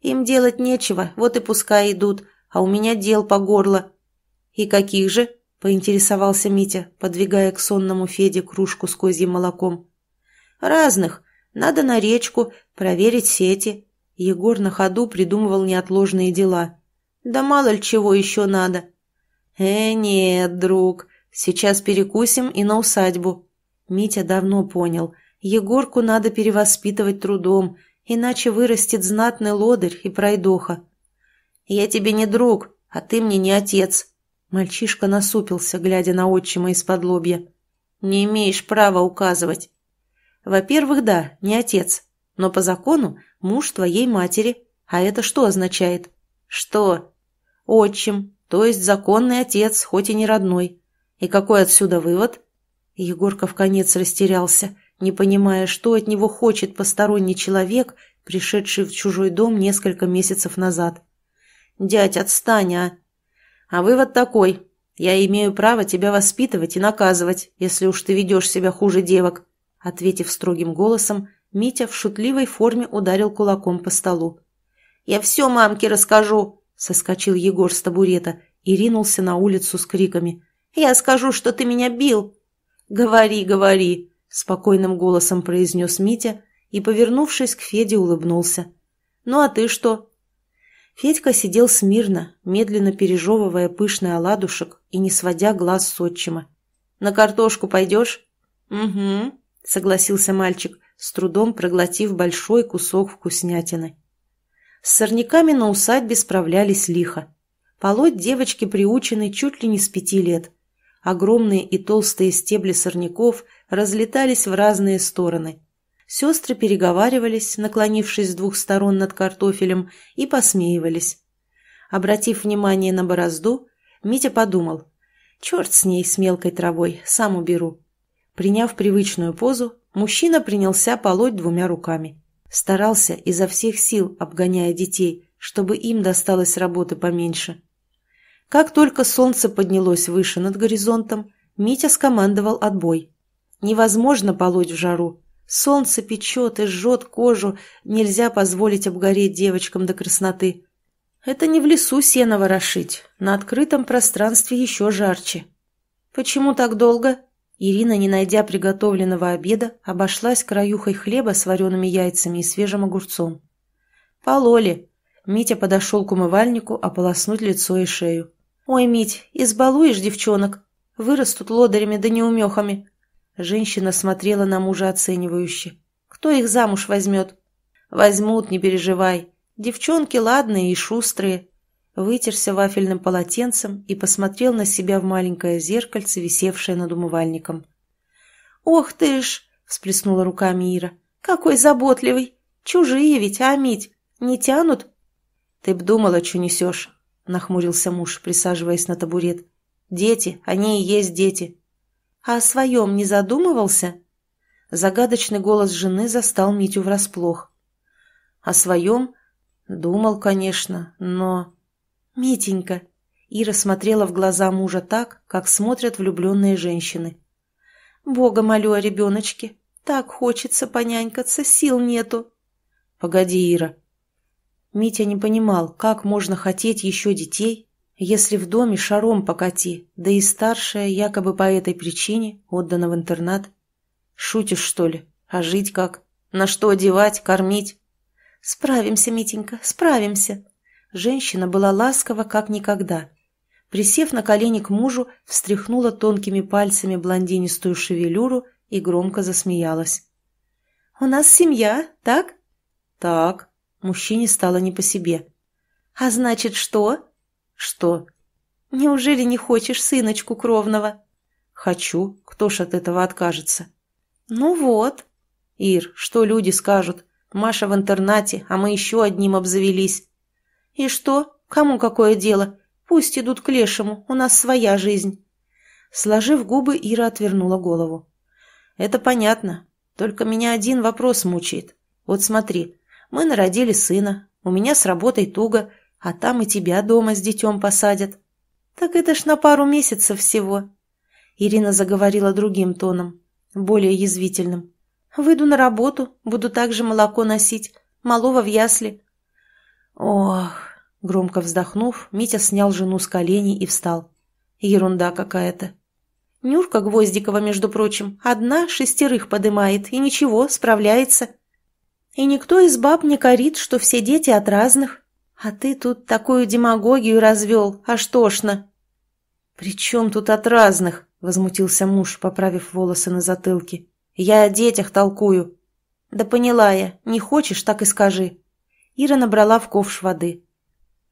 Speaker 1: Им делать нечего, вот и пускай идут, а у меня дел по горло». «И каких же?» – поинтересовался Митя, подвигая к сонному Феде кружку с козьим молоком. «Разных. Надо на речку, проверить сети». Егор на ходу придумывал неотложные дела. «Да мало ли чего еще надо». «Э, нет, друг, сейчас перекусим и на усадьбу». Митя давно понял, Егорку надо перевоспитывать трудом – иначе вырастет знатный лодырь и пройдоха. «Я тебе не друг, а ты мне не отец», — мальчишка насупился, глядя на отчима из-под лобья. «Не имеешь права указывать». «Во-первых, да, не отец, но по закону муж твоей матери. А это что означает?» «Что?» «Отчим, то есть законный отец, хоть и не родной. И какой отсюда вывод?» Егорка в конец растерялся не понимая, что от него хочет посторонний человек, пришедший в чужой дом несколько месяцев назад. «Дядь, отстань, а!» «А вывод такой. Я имею право тебя воспитывать и наказывать, если уж ты ведешь себя хуже девок», ответив строгим голосом, Митя в шутливой форме ударил кулаком по столу. «Я все мамке расскажу!» соскочил Егор с табурета и ринулся на улицу с криками. «Я скажу, что ты меня бил!» «Говори, говори!» спокойным голосом произнес Митя и, повернувшись к Феде, улыбнулся. «Ну а ты что?» Федька сидел смирно, медленно пережевывая пышный оладушек и не сводя глаз с отчима. «На картошку пойдешь?» «Угу», — согласился мальчик, с трудом проглотив большой кусок вкуснятины. С сорняками на усадьбе справлялись лихо. Полоть девочки приучены чуть ли не с пяти лет — Огромные и толстые стебли сорняков разлетались в разные стороны. Сестры переговаривались, наклонившись с двух сторон над картофелем, и посмеивались. Обратив внимание на борозду, Митя подумал. «Черт с ней, с мелкой травой, сам уберу». Приняв привычную позу, мужчина принялся полоть двумя руками. Старался изо всех сил, обгоняя детей, чтобы им досталось работы поменьше. Как только солнце поднялось выше над горизонтом, Митя скомандовал отбой. Невозможно полоть в жару. Солнце печет и жжет кожу, нельзя позволить обгореть девочкам до красноты. Это не в лесу сено ворошить, на открытом пространстве еще жарче. «Почему так долго?» Ирина, не найдя приготовленного обеда, обошлась краюхой хлеба с вареными яйцами и свежим огурцом. «Пололи!» Митя подошел к умывальнику ополоснуть лицо и шею. «Ой, Мить, избалуешь девчонок? Вырастут лодырями да неумехами». Женщина смотрела на мужа оценивающе. «Кто их замуж возьмет?» «Возьмут, не переживай. Девчонки ладные и шустрые». Вытерся вафельным полотенцем и посмотрел на себя в маленькое зеркальце, висевшее над умывальником. «Ох ты ж!» – всплеснула руками Ира. «Какой заботливый! Чужие ведь, а, Мить? Не тянут?» «Ты б думала, что несешь нахмурился муж, присаживаясь на табурет. «Дети, они и есть дети». «А о своем не задумывался?» Загадочный голос жены застал Митю врасплох. «О своем?» «Думал, конечно, но...» «Митенька!» Ира смотрела в глаза мужа так, как смотрят влюбленные женщины. «Бога молю о ребеночке. Так хочется понянькаться, сил нету». «Погоди, Ира, Митя не понимал, как можно хотеть еще детей, если в доме шаром покати, да и старшая якобы по этой причине отдана в интернат. Шутишь, что ли? А жить как? На что одевать, кормить? Справимся, Митенька, справимся. Женщина была ласкова, как никогда. Присев на колени к мужу, встряхнула тонкими пальцами блондинистую шевелюру и громко засмеялась. «У нас семья, так?» «Так», Мужчине стало не по себе. «А значит, что?» «Что?» «Неужели не хочешь сыночку кровного?» «Хочу. Кто ж от этого откажется?» «Ну вот». «Ир, что люди скажут? Маша в интернате, а мы еще одним обзавелись». «И что? Кому какое дело? Пусть идут к лешему, у нас своя жизнь». Сложив губы, Ира отвернула голову. «Это понятно. Только меня один вопрос мучает. Вот смотри, мы народили сына, у меня с работой туго, а там и тебя дома с детем посадят. Так это ж на пару месяцев всего. Ирина заговорила другим тоном, более язвительным. Выйду на работу, буду также молоко носить, малого в ясли. Ох, громко вздохнув, Митя снял жену с коленей и встал. Ерунда какая-то. Нюрка Гвоздикова, между прочим, одна шестерых подымает, и ничего, справляется. И никто из баб не корит, что все дети от разных. А ты тут такую демагогию развел, аж тошно. «При чем тут от разных?» — возмутился муж, поправив волосы на затылке. «Я о детях толкую». «Да поняла я. Не хочешь, так и скажи». Ира набрала в ковш воды.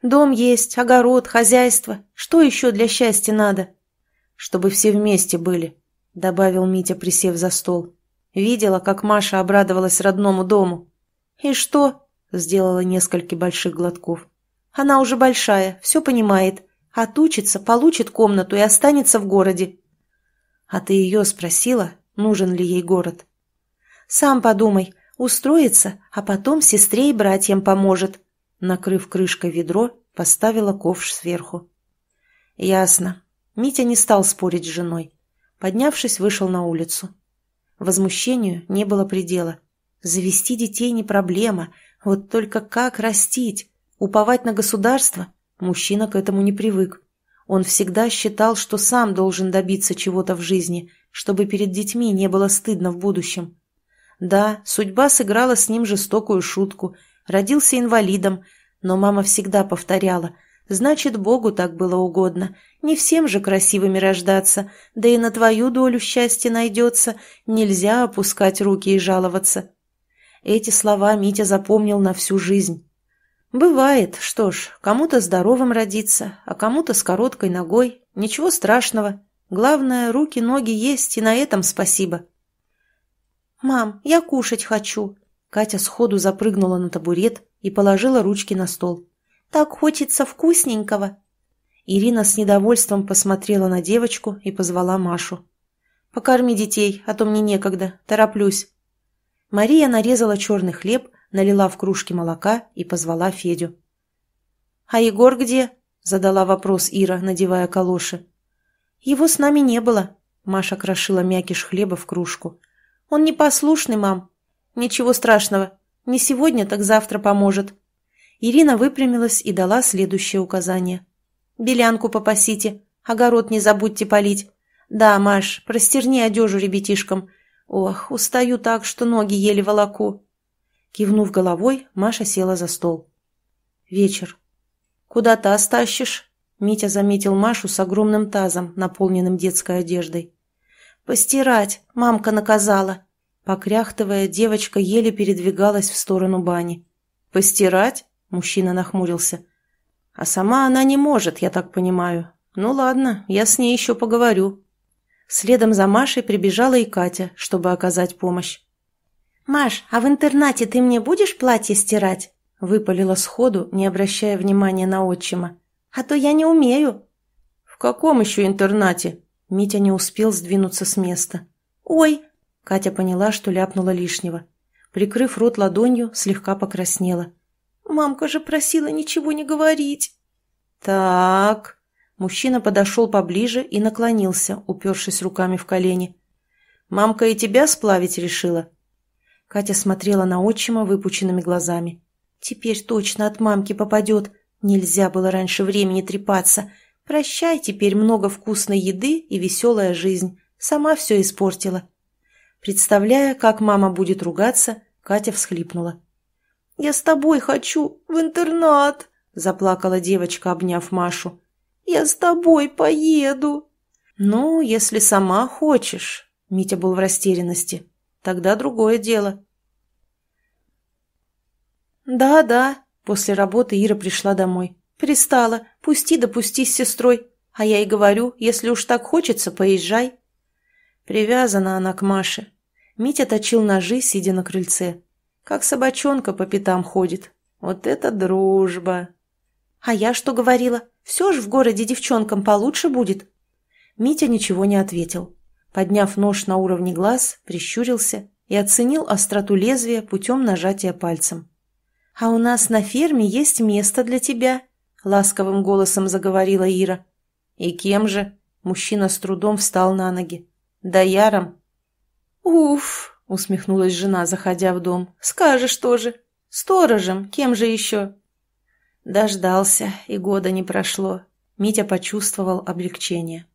Speaker 1: «Дом есть, огород, хозяйство. Что еще для счастья надо?» «Чтобы все вместе были», — добавил Митя, присев за стол. Видела, как Маша обрадовалась родному дому. «И что?» – сделала несколько больших глотков. «Она уже большая, все понимает. Отучится, получит комнату и останется в городе». «А ты ее спросила, нужен ли ей город?» «Сам подумай, устроится, а потом сестре и братьям поможет». Накрыв крышкой ведро, поставила ковш сверху. «Ясно». Митя не стал спорить с женой. Поднявшись, вышел на улицу. Возмущению не было предела – Завести детей не проблема, вот только как растить? Уповать на государство? Мужчина к этому не привык. Он всегда считал, что сам должен добиться чего-то в жизни, чтобы перед детьми не было стыдно в будущем. Да, судьба сыграла с ним жестокую шутку. Родился инвалидом, но мама всегда повторяла – Значит, Богу так было угодно. Не всем же красивыми рождаться, да и на твою долю счастья найдется. Нельзя опускать руки и жаловаться. Эти слова Митя запомнил на всю жизнь. «Бывает, что ж, кому-то здоровым родиться, а кому-то с короткой ногой. Ничего страшного. Главное, руки-ноги есть, и на этом спасибо». «Мам, я кушать хочу». Катя сходу запрыгнула на табурет и положила ручки на стол. «Так хочется вкусненького». Ирина с недовольством посмотрела на девочку и позвала Машу. «Покорми детей, а то мне некогда, тороплюсь». Мария нарезала черный хлеб, налила в кружки молока и позвала Федю. «А Егор где?» – задала вопрос Ира, надевая калоши. «Его с нами не было», – Маша крошила мякиш хлеба в кружку. «Он непослушный, мам. Ничего страшного. Не сегодня, так завтра поможет». Ирина выпрямилась и дала следующее указание. «Белянку попасите, огород не забудьте полить. Да, Маш, простерни одежу ребятишкам, «Ох, устаю так, что ноги еле волоку». Кивнув головой, Маша села за стол. Вечер. «Куда таз тащишь?» Митя заметил Машу с огромным тазом, наполненным детской одеждой. «Постирать! Мамка наказала!» Покряхтывая, девочка еле передвигалась в сторону бани. «Постирать?» – мужчина нахмурился. «А сама она не может, я так понимаю. Ну ладно, я с ней еще поговорю». Следом за Машей прибежала и Катя, чтобы оказать помощь. «Маш, а в интернате ты мне будешь платье стирать?» – выпалила сходу, не обращая внимания на отчима. «А то я не умею». «В каком еще интернате?» Митя не успел сдвинуться с места. «Ой!» – Катя поняла, что ляпнула лишнего. Прикрыв рот ладонью, слегка покраснела. «Мамка же просила ничего не говорить». «Так», Мужчина подошел поближе и наклонился, упершись руками в колени. «Мамка и тебя сплавить решила?» Катя смотрела на отчима выпученными глазами. «Теперь точно от мамки попадет. Нельзя было раньше времени трепаться. Прощай теперь много вкусной еды и веселая жизнь. Сама все испортила». Представляя, как мама будет ругаться, Катя всхлипнула. «Я с тобой хочу в интернат!» – заплакала девочка, обняв Машу. «Я с тобой поеду». «Ну, если сама хочешь», — Митя был в растерянности, — «тогда другое дело». «Да-да», — после работы Ира пришла домой. «Пристала. Пусти да с сестрой. А я и говорю, если уж так хочется, поезжай». Привязана она к Маше. Митя точил ножи, сидя на крыльце. Как собачонка по пятам ходит. Вот это дружба. А я что говорила? Все ж в городе девчонкам получше будет». Митя ничего не ответил. Подняв нож на уровне глаз, прищурился и оценил остроту лезвия путем нажатия пальцем. «А у нас на ферме есть место для тебя», — ласковым голосом заговорила Ира. «И кем же?» — мужчина с трудом встал на ноги. «Да яром». «Уф!» — усмехнулась жена, заходя в дом. «Скажешь тоже. Сторожем, кем же еще?» Дождался, и года не прошло. Митя почувствовал облегчение.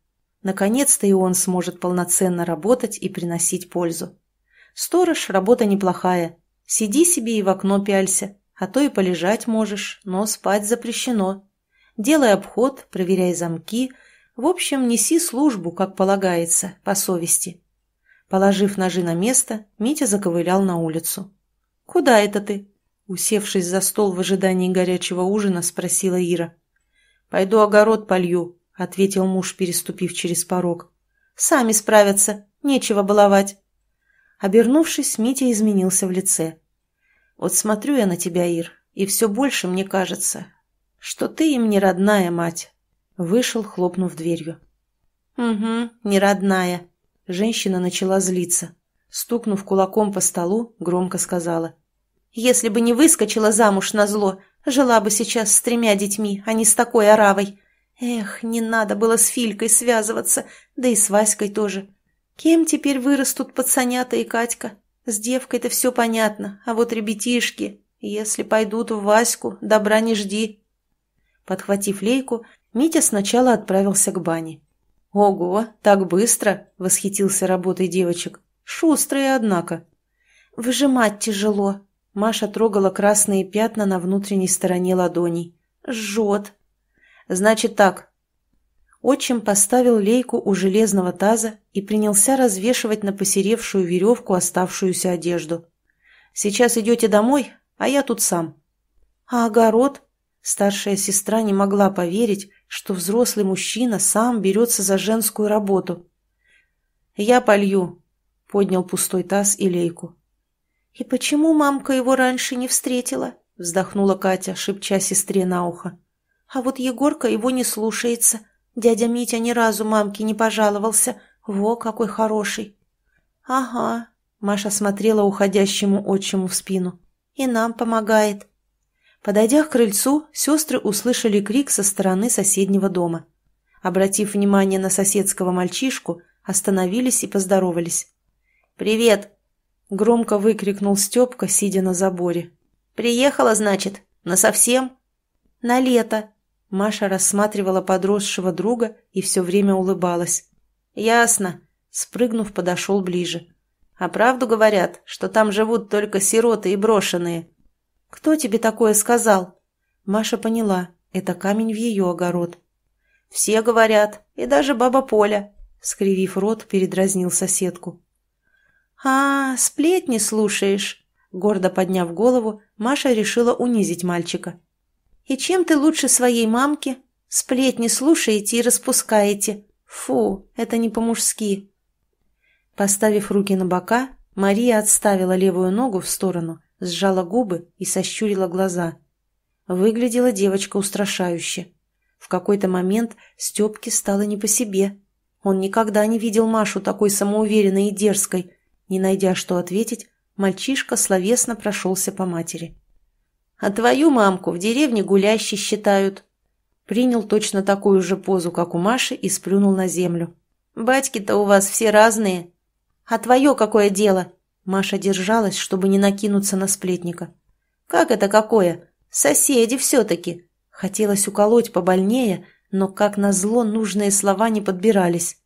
Speaker 1: Наконец-то и он сможет полноценно работать и приносить пользу. Сторож – работа неплохая. Сиди себе и в окно пялься, а то и полежать можешь, но спать запрещено. Делай обход, проверяй замки. В общем, неси службу, как полагается, по совести. Положив ножи на место, Митя заковылял на улицу. «Куда это ты?» Усевшись за стол в ожидании горячего ужина, спросила Ира. «Пойду огород полью», — ответил муж, переступив через порог. «Сами справятся, нечего баловать». Обернувшись, Митя изменился в лице. «Вот смотрю я на тебя, Ир, и все больше мне кажется, что ты им не родная мать», — вышел, хлопнув дверью. «Угу, не родная», — женщина начала злиться. Стукнув кулаком по столу, громко сказала — если бы не выскочила замуж на зло, жила бы сейчас с тремя детьми, а не с такой оравой. Эх, не надо было с Филькой связываться, да и с Васькой тоже. Кем теперь вырастут пацанята и Катька? С девкой-то все понятно, а вот ребятишки, если пойдут в Ваську, добра не жди. Подхватив лейку, Митя сначала отправился к бане. «Ого, так быстро!» – восхитился работой девочек. «Шустрые, однако». «Выжимать тяжело», Маша трогала красные пятна на внутренней стороне ладоней. «Жжет!» «Значит так». Отчим поставил лейку у железного таза и принялся развешивать на посеревшую веревку оставшуюся одежду. «Сейчас идете домой, а я тут сам». «А огород?» Старшая сестра не могла поверить, что взрослый мужчина сам берется за женскую работу. «Я полью», — поднял пустой таз и лейку. «И почему мамка его раньше не встретила?» – вздохнула Катя, шепча сестре на ухо. «А вот Егорка его не слушается. Дядя Митя ни разу мамке не пожаловался. Во, какой хороший!» «Ага», – Маша смотрела уходящему отчиму в спину. «И нам помогает». Подойдя к крыльцу, сестры услышали крик со стороны соседнего дома. Обратив внимание на соседского мальчишку, остановились и поздоровались. «Привет!» — громко выкрикнул Степка, сидя на заборе. «Приехала, значит? Насовсем?» «На лето». Маша рассматривала подросшего друга и все время улыбалась. «Ясно». Спрыгнув, подошел ближе. «А правду говорят, что там живут только сироты и брошенные?» «Кто тебе такое сказал?» Маша поняла, это камень в ее огород. «Все говорят, и даже баба Поля», — скривив рот, передразнил соседку. «А, сплетни слушаешь!» Гордо подняв голову, Маша решила унизить мальчика. «И чем ты лучше своей мамки? Сплетни слушаете и распускаете. Фу, это не по-мужски!» Поставив руки на бока, Мария отставила левую ногу в сторону, сжала губы и сощурила глаза. Выглядела девочка устрашающе. В какой-то момент Степке стало не по себе. Он никогда не видел Машу такой самоуверенной и дерзкой, не найдя что ответить, мальчишка словесно прошелся по матери. «А твою мамку в деревне гулящей считают». Принял точно такую же позу, как у Маши, и сплюнул на землю. «Батьки-то у вас все разные. А твое какое дело?» Маша держалась, чтобы не накинуться на сплетника. «Как это какое? Соседи все-таки!» Хотелось уколоть побольнее, но, как назло, нужные слова не подбирались.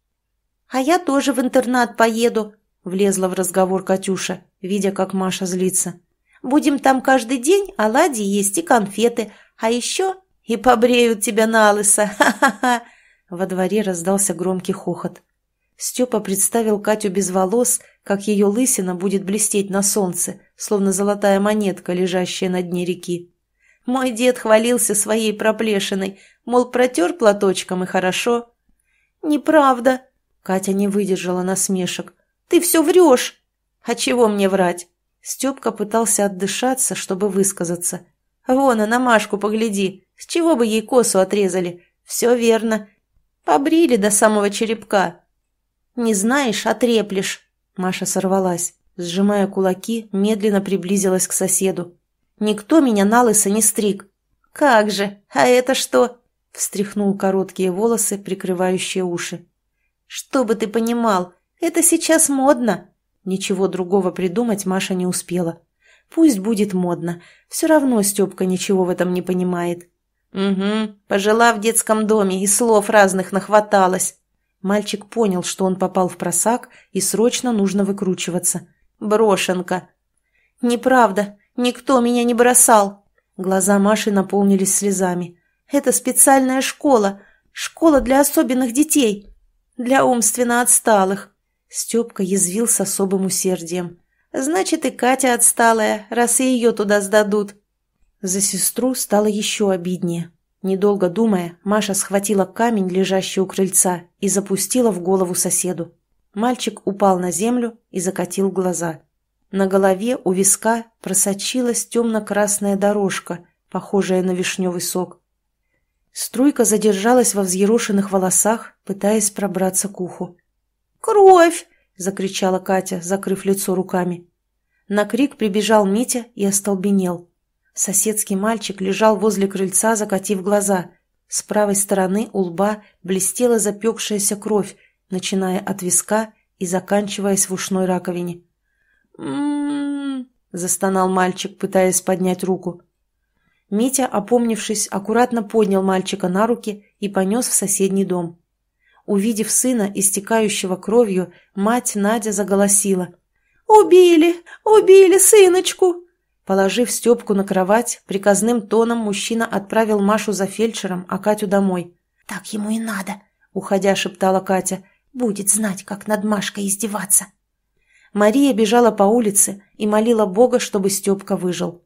Speaker 1: «А я тоже в интернат поеду», влезла в разговор Катюша, видя, как Маша злится. «Будем там каждый день оладьи есть и конфеты, а еще и побреют тебя на лысо! Ха-ха-ха!» Во дворе раздался громкий хохот. Степа представил Катю без волос, как ее лысина будет блестеть на солнце, словно золотая монетка, лежащая на дне реки. Мой дед хвалился своей проплешиной, мол, протер платочком и хорошо. «Неправда!» Катя не выдержала насмешек, ты все врешь!» «А чего мне врать?» Степка пытался отдышаться, чтобы высказаться. «Вон, на Машку погляди! С чего бы ей косу отрезали? Все верно. Побрили до самого черепка!» «Не знаешь, отреплешь!» Маша сорвалась. Сжимая кулаки, медленно приблизилась к соседу. «Никто меня на лысо не стриг!» «Как же! А это что?» Встряхнул короткие волосы, прикрывающие уши. «Чтобы ты понимал, это сейчас модно. Ничего другого придумать Маша не успела. Пусть будет модно. Все равно Степка ничего в этом не понимает. Угу, пожила в детском доме и слов разных нахваталась. Мальчик понял, что он попал в просак и срочно нужно выкручиваться. Брошенка. Неправда, никто меня не бросал. Глаза Маши наполнились слезами. Это специальная школа. Школа для особенных детей. Для умственно отсталых. Степка язвил с особым усердием. «Значит, и Катя отсталая, раз и ее туда сдадут». За сестру стало еще обиднее. Недолго думая, Маша схватила камень, лежащий у крыльца, и запустила в голову соседу. Мальчик упал на землю и закатил глаза. На голове у виска просочилась темно-красная дорожка, похожая на вишневый сок. Струйка задержалась во взъерошенных волосах, пытаясь пробраться к уху. «Кровь!» – закричала Катя, закрыв лицо руками. На крик прибежал Митя и остолбенел. Соседский мальчик лежал возле крыльца, закатив глаза. С правой стороны у лба блестела запекшаяся кровь, начиная от виска и заканчиваясь в ушной раковине. «М-м-м!» застонал мальчик, пытаясь поднять руку. Митя, опомнившись, аккуратно поднял мальчика на руки и понес в соседний дом. Увидев сына, истекающего кровью, мать Надя заголосила. «Убили! Убили сыночку!» Положив Степку на кровать, приказным тоном мужчина отправил Машу за фельдшером, а Катю домой. «Так ему и надо», — уходя шептала Катя. «Будет знать, как над Машкой издеваться». Мария бежала по улице и молила Бога, чтобы Степка выжил.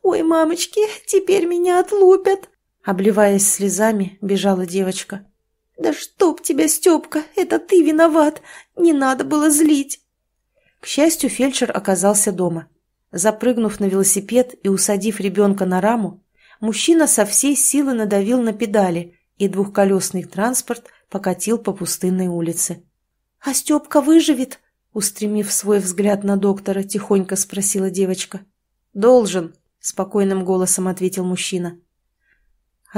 Speaker 1: «Ой, мамочки, теперь меня отлупят!» Обливаясь слезами, бежала девочка. «Да чтоб тебя, Степка, это ты виноват! Не надо было злить!» К счастью, фельдшер оказался дома. Запрыгнув на велосипед и усадив ребенка на раму, мужчина со всей силы надавил на педали, и двухколесный транспорт покатил по пустынной улице. «А Степка выживет?» Устремив свой взгляд на доктора, тихонько спросила девочка. «Должен», — спокойным голосом ответил мужчина.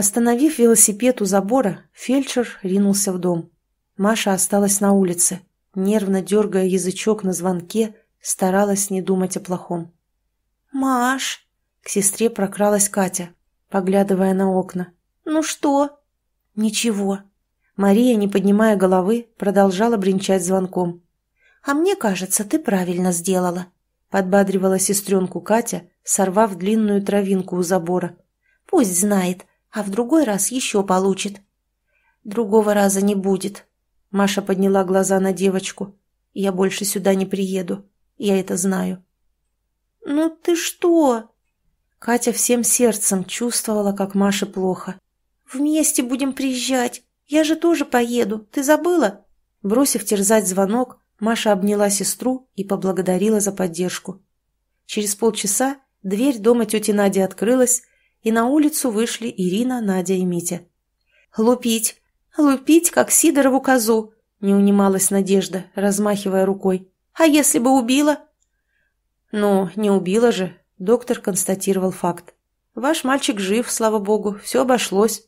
Speaker 1: Остановив велосипед у забора, фельдшер ринулся в дом. Маша осталась на улице, нервно дергая язычок на звонке, старалась не думать о плохом. «Маш!» — к сестре прокралась Катя, поглядывая на окна. «Ну что?» «Ничего». Мария, не поднимая головы, продолжала бренчать звонком. «А мне кажется, ты правильно сделала», — подбадривала сестренку Катя, сорвав длинную травинку у забора. «Пусть знает, а в другой раз еще получит. Другого раза не будет. Маша подняла глаза на девочку. Я больше сюда не приеду. Я это знаю. Ну ты что? Катя всем сердцем чувствовала, как Маше плохо. Вместе будем приезжать. Я же тоже поеду. Ты забыла? Бросив терзать звонок, Маша обняла сестру и поблагодарила за поддержку. Через полчаса дверь дома тети Нади открылась, и на улицу вышли Ирина, Надя и Митя. «Лупить! Лупить, как Сидорову козу!» — не унималась Надежда, размахивая рукой. «А если бы убила?» «Ну, не убила же», — доктор констатировал факт. «Ваш мальчик жив, слава богу, все обошлось».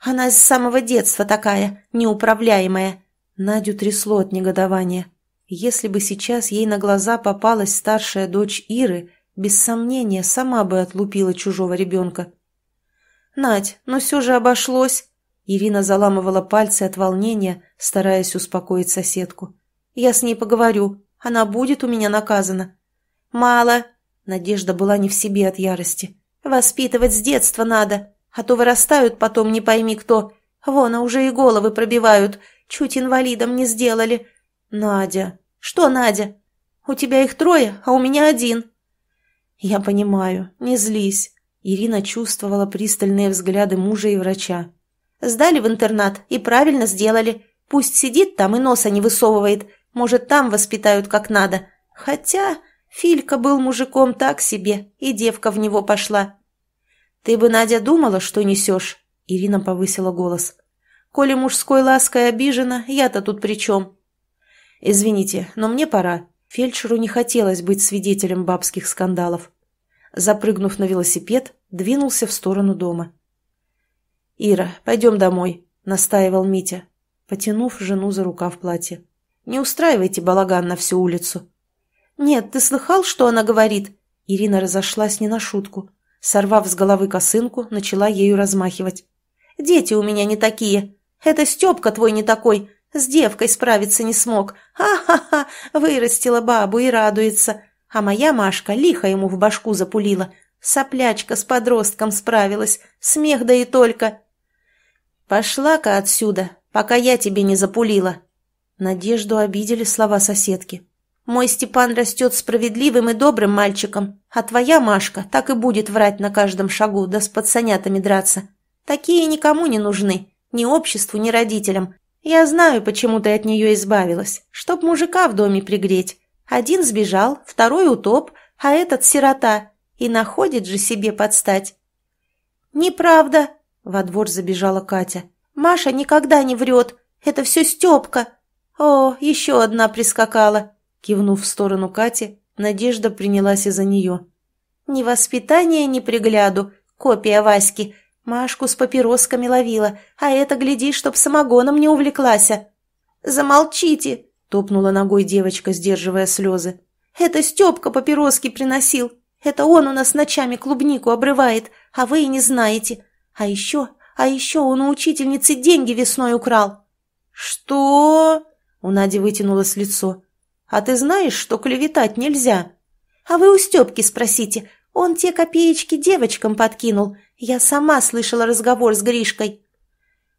Speaker 1: «Она с самого детства такая, неуправляемая», Надю трясло от негодования. Если бы сейчас ей на глаза попалась старшая дочь Иры, без сомнения, сама бы отлупила чужого ребенка. «Надь, но ну все же обошлось!» Ирина заламывала пальцы от волнения, стараясь успокоить соседку. «Я с ней поговорю. Она будет у меня наказана». «Мало!» Надежда была не в себе от ярости. «Воспитывать с детства надо, а то вырастают потом не пойми кто. Вон, а уже и головы пробивают. Чуть инвалидом не сделали». «Надя!» «Что, Надя? У тебя их трое, а у меня один!» «Я понимаю. Не злись». Ирина чувствовала пристальные взгляды мужа и врача. «Сдали в интернат и правильно сделали. Пусть сидит там и носа не высовывает. Может, там воспитают как надо. Хотя Филька был мужиком так себе, и девка в него пошла». «Ты бы, Надя, думала, что несешь?» Ирина повысила голос. «Коли мужской лаской обижена, я-то тут при чем?» «Извините, но мне пора. Фельдшеру не хотелось быть свидетелем бабских скандалов запрыгнув на велосипед, двинулся в сторону дома. «Ира, пойдем домой», — настаивал Митя, потянув жену за рука в платье. «Не устраивайте балаган на всю улицу». «Нет, ты слыхал, что она говорит?» Ирина разошлась не на шутку. Сорвав с головы косынку, начала ею размахивать. «Дети у меня не такие. Это Степка твой не такой. С девкой справиться не смог. Ха-ха-ха, вырастила бабу и радуется. А моя Машка лихо ему в башку запулила. Соплячка с подростком справилась. Смех да и только. «Пошла-ка отсюда, пока я тебе не запулила». Надежду обидели слова соседки. «Мой Степан растет справедливым и добрым мальчиком, а твоя Машка так и будет врать на каждом шагу, да с пацанятами драться. Такие никому не нужны, ни обществу, ни родителям. Я знаю, почему ты от нее избавилась, чтоб мужика в доме пригреть. Один сбежал, второй утоп, а этот сирота. И находит же себе подстать. «Неправда!» – во двор забежала Катя. «Маша никогда не врет. Это все Степка!» «О, еще одна прискакала!» Кивнув в сторону Кати, Надежда принялась из-за нее. «Ни воспитания, ни пригляду. Копия Васьки. Машку с папиросками ловила, а это, гляди, чтоб самогоном не увлеклась. «Замолчите!» топнула ногой девочка, сдерживая слезы. «Это Степка папироски приносил. Это он у нас ночами клубнику обрывает, а вы и не знаете. А еще, а еще он у учительницы деньги весной украл». «Что?» — у Нади вытянулось лицо. «А ты знаешь, что клеветать нельзя?» «А вы у Степки спросите. Он те копеечки девочкам подкинул. Я сама слышала разговор с Гришкой».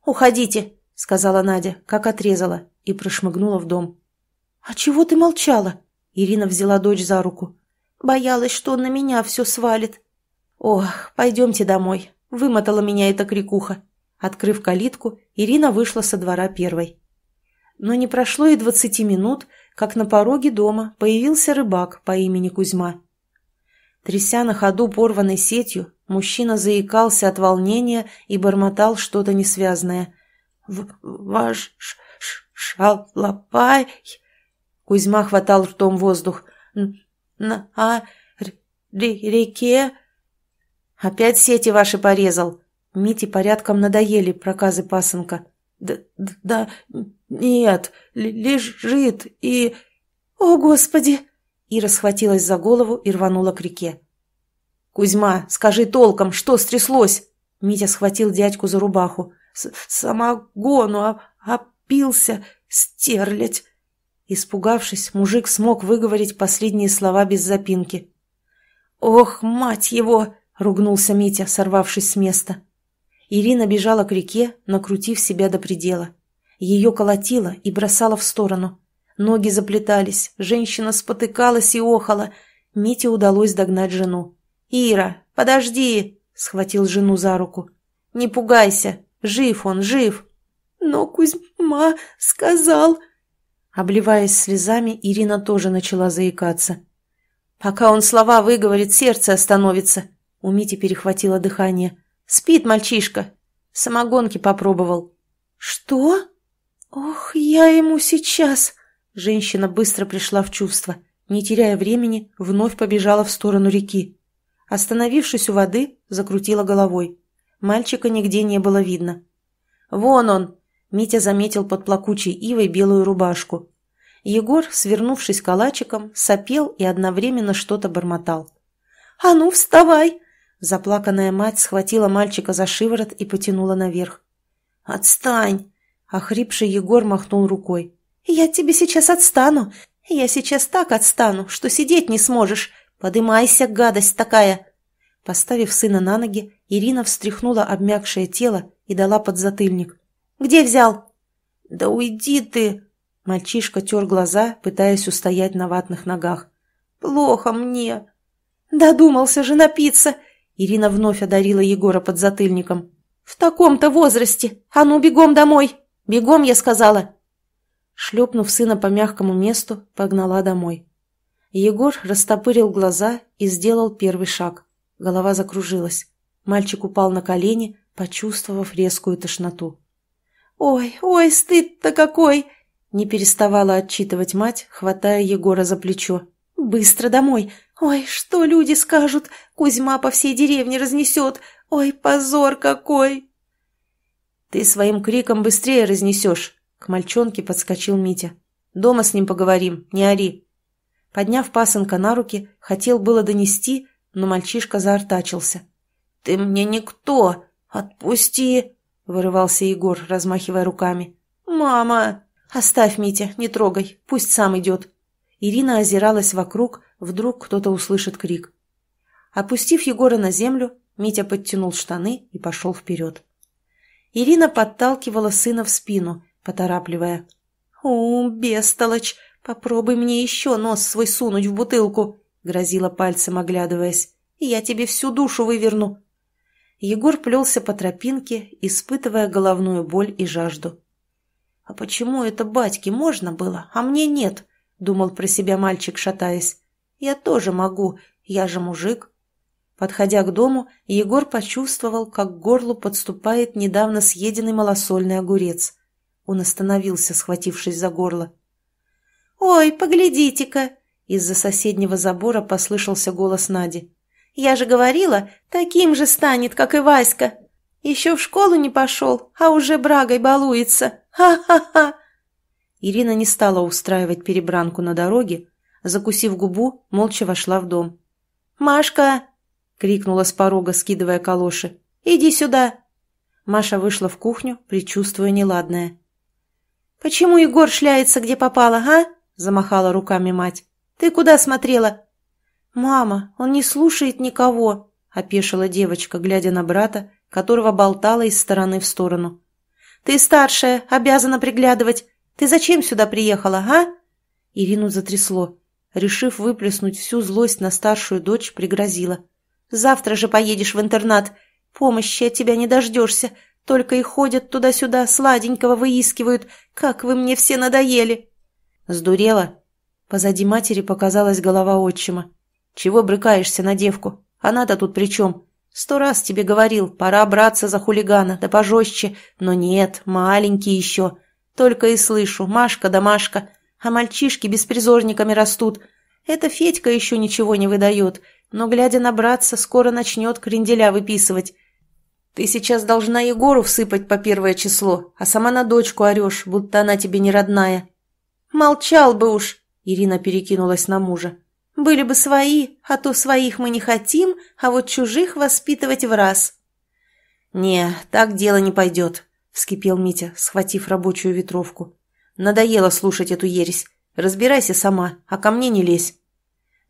Speaker 1: «Уходите», — сказала Надя, как отрезала, и прошмыгнула в дом. «А чего ты молчала?» Ирина взяла дочь за руку. «Боялась, что он на меня все свалит». «Ох, пойдемте домой», — вымотала меня эта крикуха. Открыв калитку, Ирина вышла со двора первой. Но не прошло и двадцати минут, как на пороге дома появился рыбак по имени Кузьма. Тряся на ходу порванной сетью, мужчина заикался от волнения и бормотал что-то несвязное. «Ваш ш ш шалопай!» Кузьма хватал ртом воздух. «На... а... реке...» «Опять сети ваши порезал!» Мите порядком надоели проказы пасынка. «Да... да... нет... лежит и...» «О, Господи!» Ира схватилась за голову и рванула к реке. «Кузьма, скажи толком, что стряслось?» Митя схватил дядьку за рубаху. «Самогону а, опился, стерлядь!» Испугавшись, мужик смог выговорить последние слова без запинки. «Ох, мать его!» — ругнулся Митя, сорвавшись с места. Ирина бежала к реке, накрутив себя до предела. Ее колотило и бросало в сторону. Ноги заплетались, женщина спотыкалась и охала. Мите удалось догнать жену. «Ира, подожди!» — схватил жену за руку. «Не пугайся, жив он, жив!» «Но Кузьма сказал...» Обливаясь слезами, Ирина тоже начала заикаться. «Пока он слова выговорит, сердце остановится». У Мити перехватило дыхание. «Спит мальчишка. Самогонки попробовал». «Что? Ох, я ему сейчас...» Женщина быстро пришла в чувство. Не теряя времени, вновь побежала в сторону реки. Остановившись у воды, закрутила головой. Мальчика нигде не было видно. «Вон он!» Митя заметил под плакучей ивой белую рубашку. Егор, свернувшись калачиком, сопел и одновременно что-то бормотал. «А ну, вставай!» Заплаканная мать схватила мальчика за шиворот и потянула наверх. «Отстань!» Охрипший Егор махнул рукой. «Я тебе сейчас отстану! Я сейчас так отстану, что сидеть не сможешь! Подымайся, гадость такая!» Поставив сына на ноги, Ирина встряхнула обмякшее тело и дала подзатыльник. Где взял?» «Да уйди ты!» Мальчишка тер глаза, пытаясь устоять на ватных ногах. «Плохо мне!» «Додумался же напиться!» Ирина вновь одарила Егора под затыльником. «В таком-то возрасте! А ну, бегом домой! Бегом, я сказала!» Шлепнув сына по мягкому месту, погнала домой. Егор растопырил глаза и сделал первый шаг. Голова закружилась. Мальчик упал на колени, почувствовав резкую тошноту. «Ой, ой, стыд-то какой!» Не переставала отчитывать мать, хватая Егора за плечо. «Быстро домой! Ой, что люди скажут? Кузьма по всей деревне разнесет! Ой, позор какой!» «Ты своим криком быстрее разнесешь!» К мальчонке подскочил Митя. «Дома с ним поговорим, не ори!» Подняв пасынка на руки, хотел было донести, но мальчишка заортачился. «Ты мне никто! Отпусти!» – вырывался Егор, размахивая руками. «Мама!» «Оставь, Митя, не трогай, пусть сам идет». Ирина озиралась вокруг, вдруг кто-то услышит крик. Опустив Егора на землю, Митя подтянул штаны и пошел вперед. Ирина подталкивала сына в спину, поторапливая. «О, бестолочь, попробуй мне еще нос свой сунуть в бутылку», — грозила пальцем, оглядываясь. «Я тебе всю душу выверну». Егор плелся по тропинке, испытывая головную боль и жажду. «А почему это батьке можно было, а мне нет?» — думал про себя мальчик, шатаясь. «Я тоже могу, я же мужик». Подходя к дому, Егор почувствовал, как к горлу подступает недавно съеденный малосольный огурец. Он остановился, схватившись за горло. «Ой, поглядите-ка!» Из-за соседнего забора послышался голос Нади. Я же говорила, таким же станет, как и Васька. Еще в школу не пошел, а уже брагой балуется. Ха-ха-ха!» Ирина не стала устраивать перебранку на дороге, закусив губу, молча вошла в дом. «Машка!» — крикнула с порога, скидывая калоши. «Иди сюда!» Маша вышла в кухню, предчувствуя неладное. «Почему Егор шляется, где попало, а?» — замахала руками мать. «Ты куда смотрела? «Мама, он не слушает никого!» – опешила девочка, глядя на брата, которого болтала из стороны в сторону. «Ты старшая, обязана приглядывать. Ты зачем сюда приехала, а?» Ирину затрясло. Решив выплеснуть всю злость на старшую дочь, пригрозила. «Завтра же поедешь в интернат. Помощи от тебя не дождешься. Только и ходят туда-сюда, сладенького выискивают. Как вы мне все надоели!» Сдурела. Позади матери показалась голова отчима. «Чего брыкаешься на девку? Она-то тут при чем? Сто раз тебе говорил, пора браться за хулигана, да пожестче. Но нет, маленький еще. Только и слышу, Машка да Машка. А мальчишки беспризорниками растут. Это Федька еще ничего не выдает, но, глядя на братца, скоро начнет кренделя выписывать. Ты сейчас должна Егору всыпать по первое число, а сама на дочку орешь, будто она тебе не родная. Молчал бы уж, Ирина перекинулась на мужа. Были бы свои, а то своих мы не хотим, а вот чужих воспитывать в раз». «Не, так дело не пойдет», — вскипел Митя, схватив рабочую ветровку. «Надоело слушать эту ересь. Разбирайся сама, а ко мне не лезь».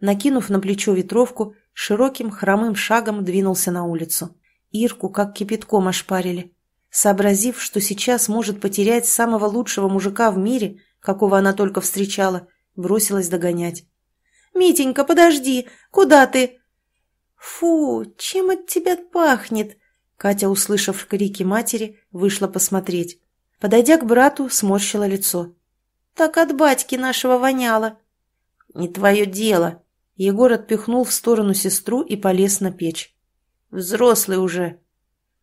Speaker 1: Накинув на плечо ветровку, широким хромым шагом двинулся на улицу. Ирку как кипятком ошпарили. Сообразив, что сейчас может потерять самого лучшего мужика в мире, какого она только встречала, бросилась догонять. «Митенька, подожди! Куда ты?» «Фу, чем от тебя пахнет?» Катя, услышав крики матери, вышла посмотреть. Подойдя к брату, сморщила лицо. «Так от батьки нашего воняло». «Не твое дело!» Егор отпихнул в сторону сестру и полез на печь. «Взрослый уже!»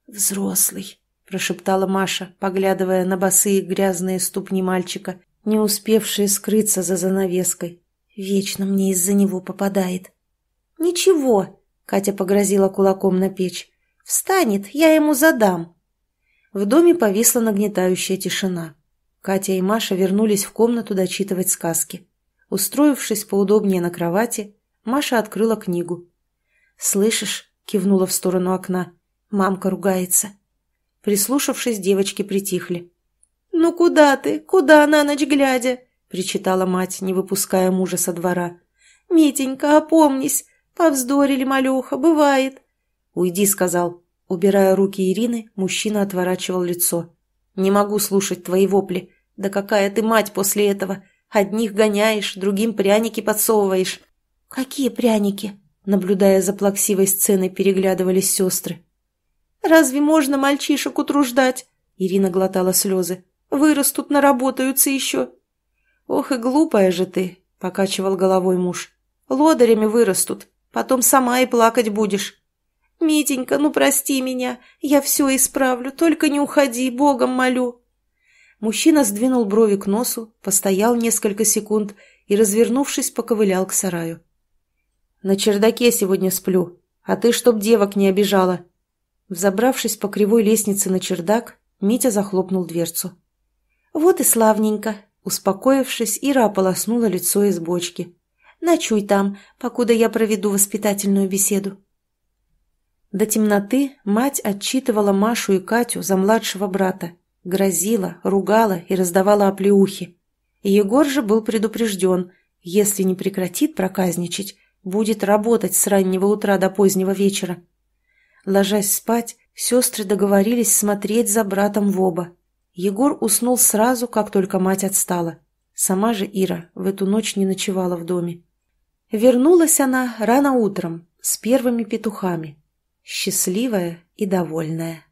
Speaker 1: «Взрослый!» – прошептала Маша, поглядывая на босые грязные ступни мальчика, не успевшие скрыться за занавеской. Вечно мне из-за него попадает. «Ничего», — Катя погрозила кулаком на печь. «Встанет, я ему задам». В доме повисла нагнетающая тишина. Катя и Маша вернулись в комнату дочитывать сказки. Устроившись поудобнее на кровати, Маша открыла книгу. «Слышишь?» — кивнула в сторону окна. «Мамка ругается». Прислушавшись, девочки притихли. «Ну куда ты? Куда на ночь глядя?» причитала мать, не выпуская мужа со двора. «Митенька, опомнись! Повздорили малюха, бывает!» «Уйди», — сказал. Убирая руки Ирины, мужчина отворачивал лицо. «Не могу слушать твои вопли. Да какая ты мать после этого! Одних гоняешь, другим пряники подсовываешь!» «Какие пряники?» Наблюдая за плаксивой сценой, переглядывались сестры. «Разве можно мальчишек утруждать?» Ирина глотала слезы. «Вырастут, наработаются еще!» «Ох и глупая же ты!» – покачивал головой муж. «Лодырями вырастут, потом сама и плакать будешь». «Митенька, ну прости меня, я все исправлю, только не уходи, Богом молю». Мужчина сдвинул брови к носу, постоял несколько секунд и, развернувшись, поковылял к сараю. «На чердаке сегодня сплю, а ты чтоб девок не обижала». Взобравшись по кривой лестнице на чердак, Митя захлопнул дверцу. «Вот и славненько», Успокоившись, Ира ополоснула лицо из бочки. «Ночуй там, покуда я проведу воспитательную беседу». До темноты мать отчитывала Машу и Катю за младшего брата, грозила, ругала и раздавала оплеухи. Егор же был предупрежден, если не прекратит проказничать, будет работать с раннего утра до позднего вечера. Ложась спать, сестры договорились смотреть за братом в оба, Егор уснул сразу, как только мать отстала. Сама же Ира в эту ночь не ночевала в доме. Вернулась она рано утром, с первыми петухами, счастливая и довольная.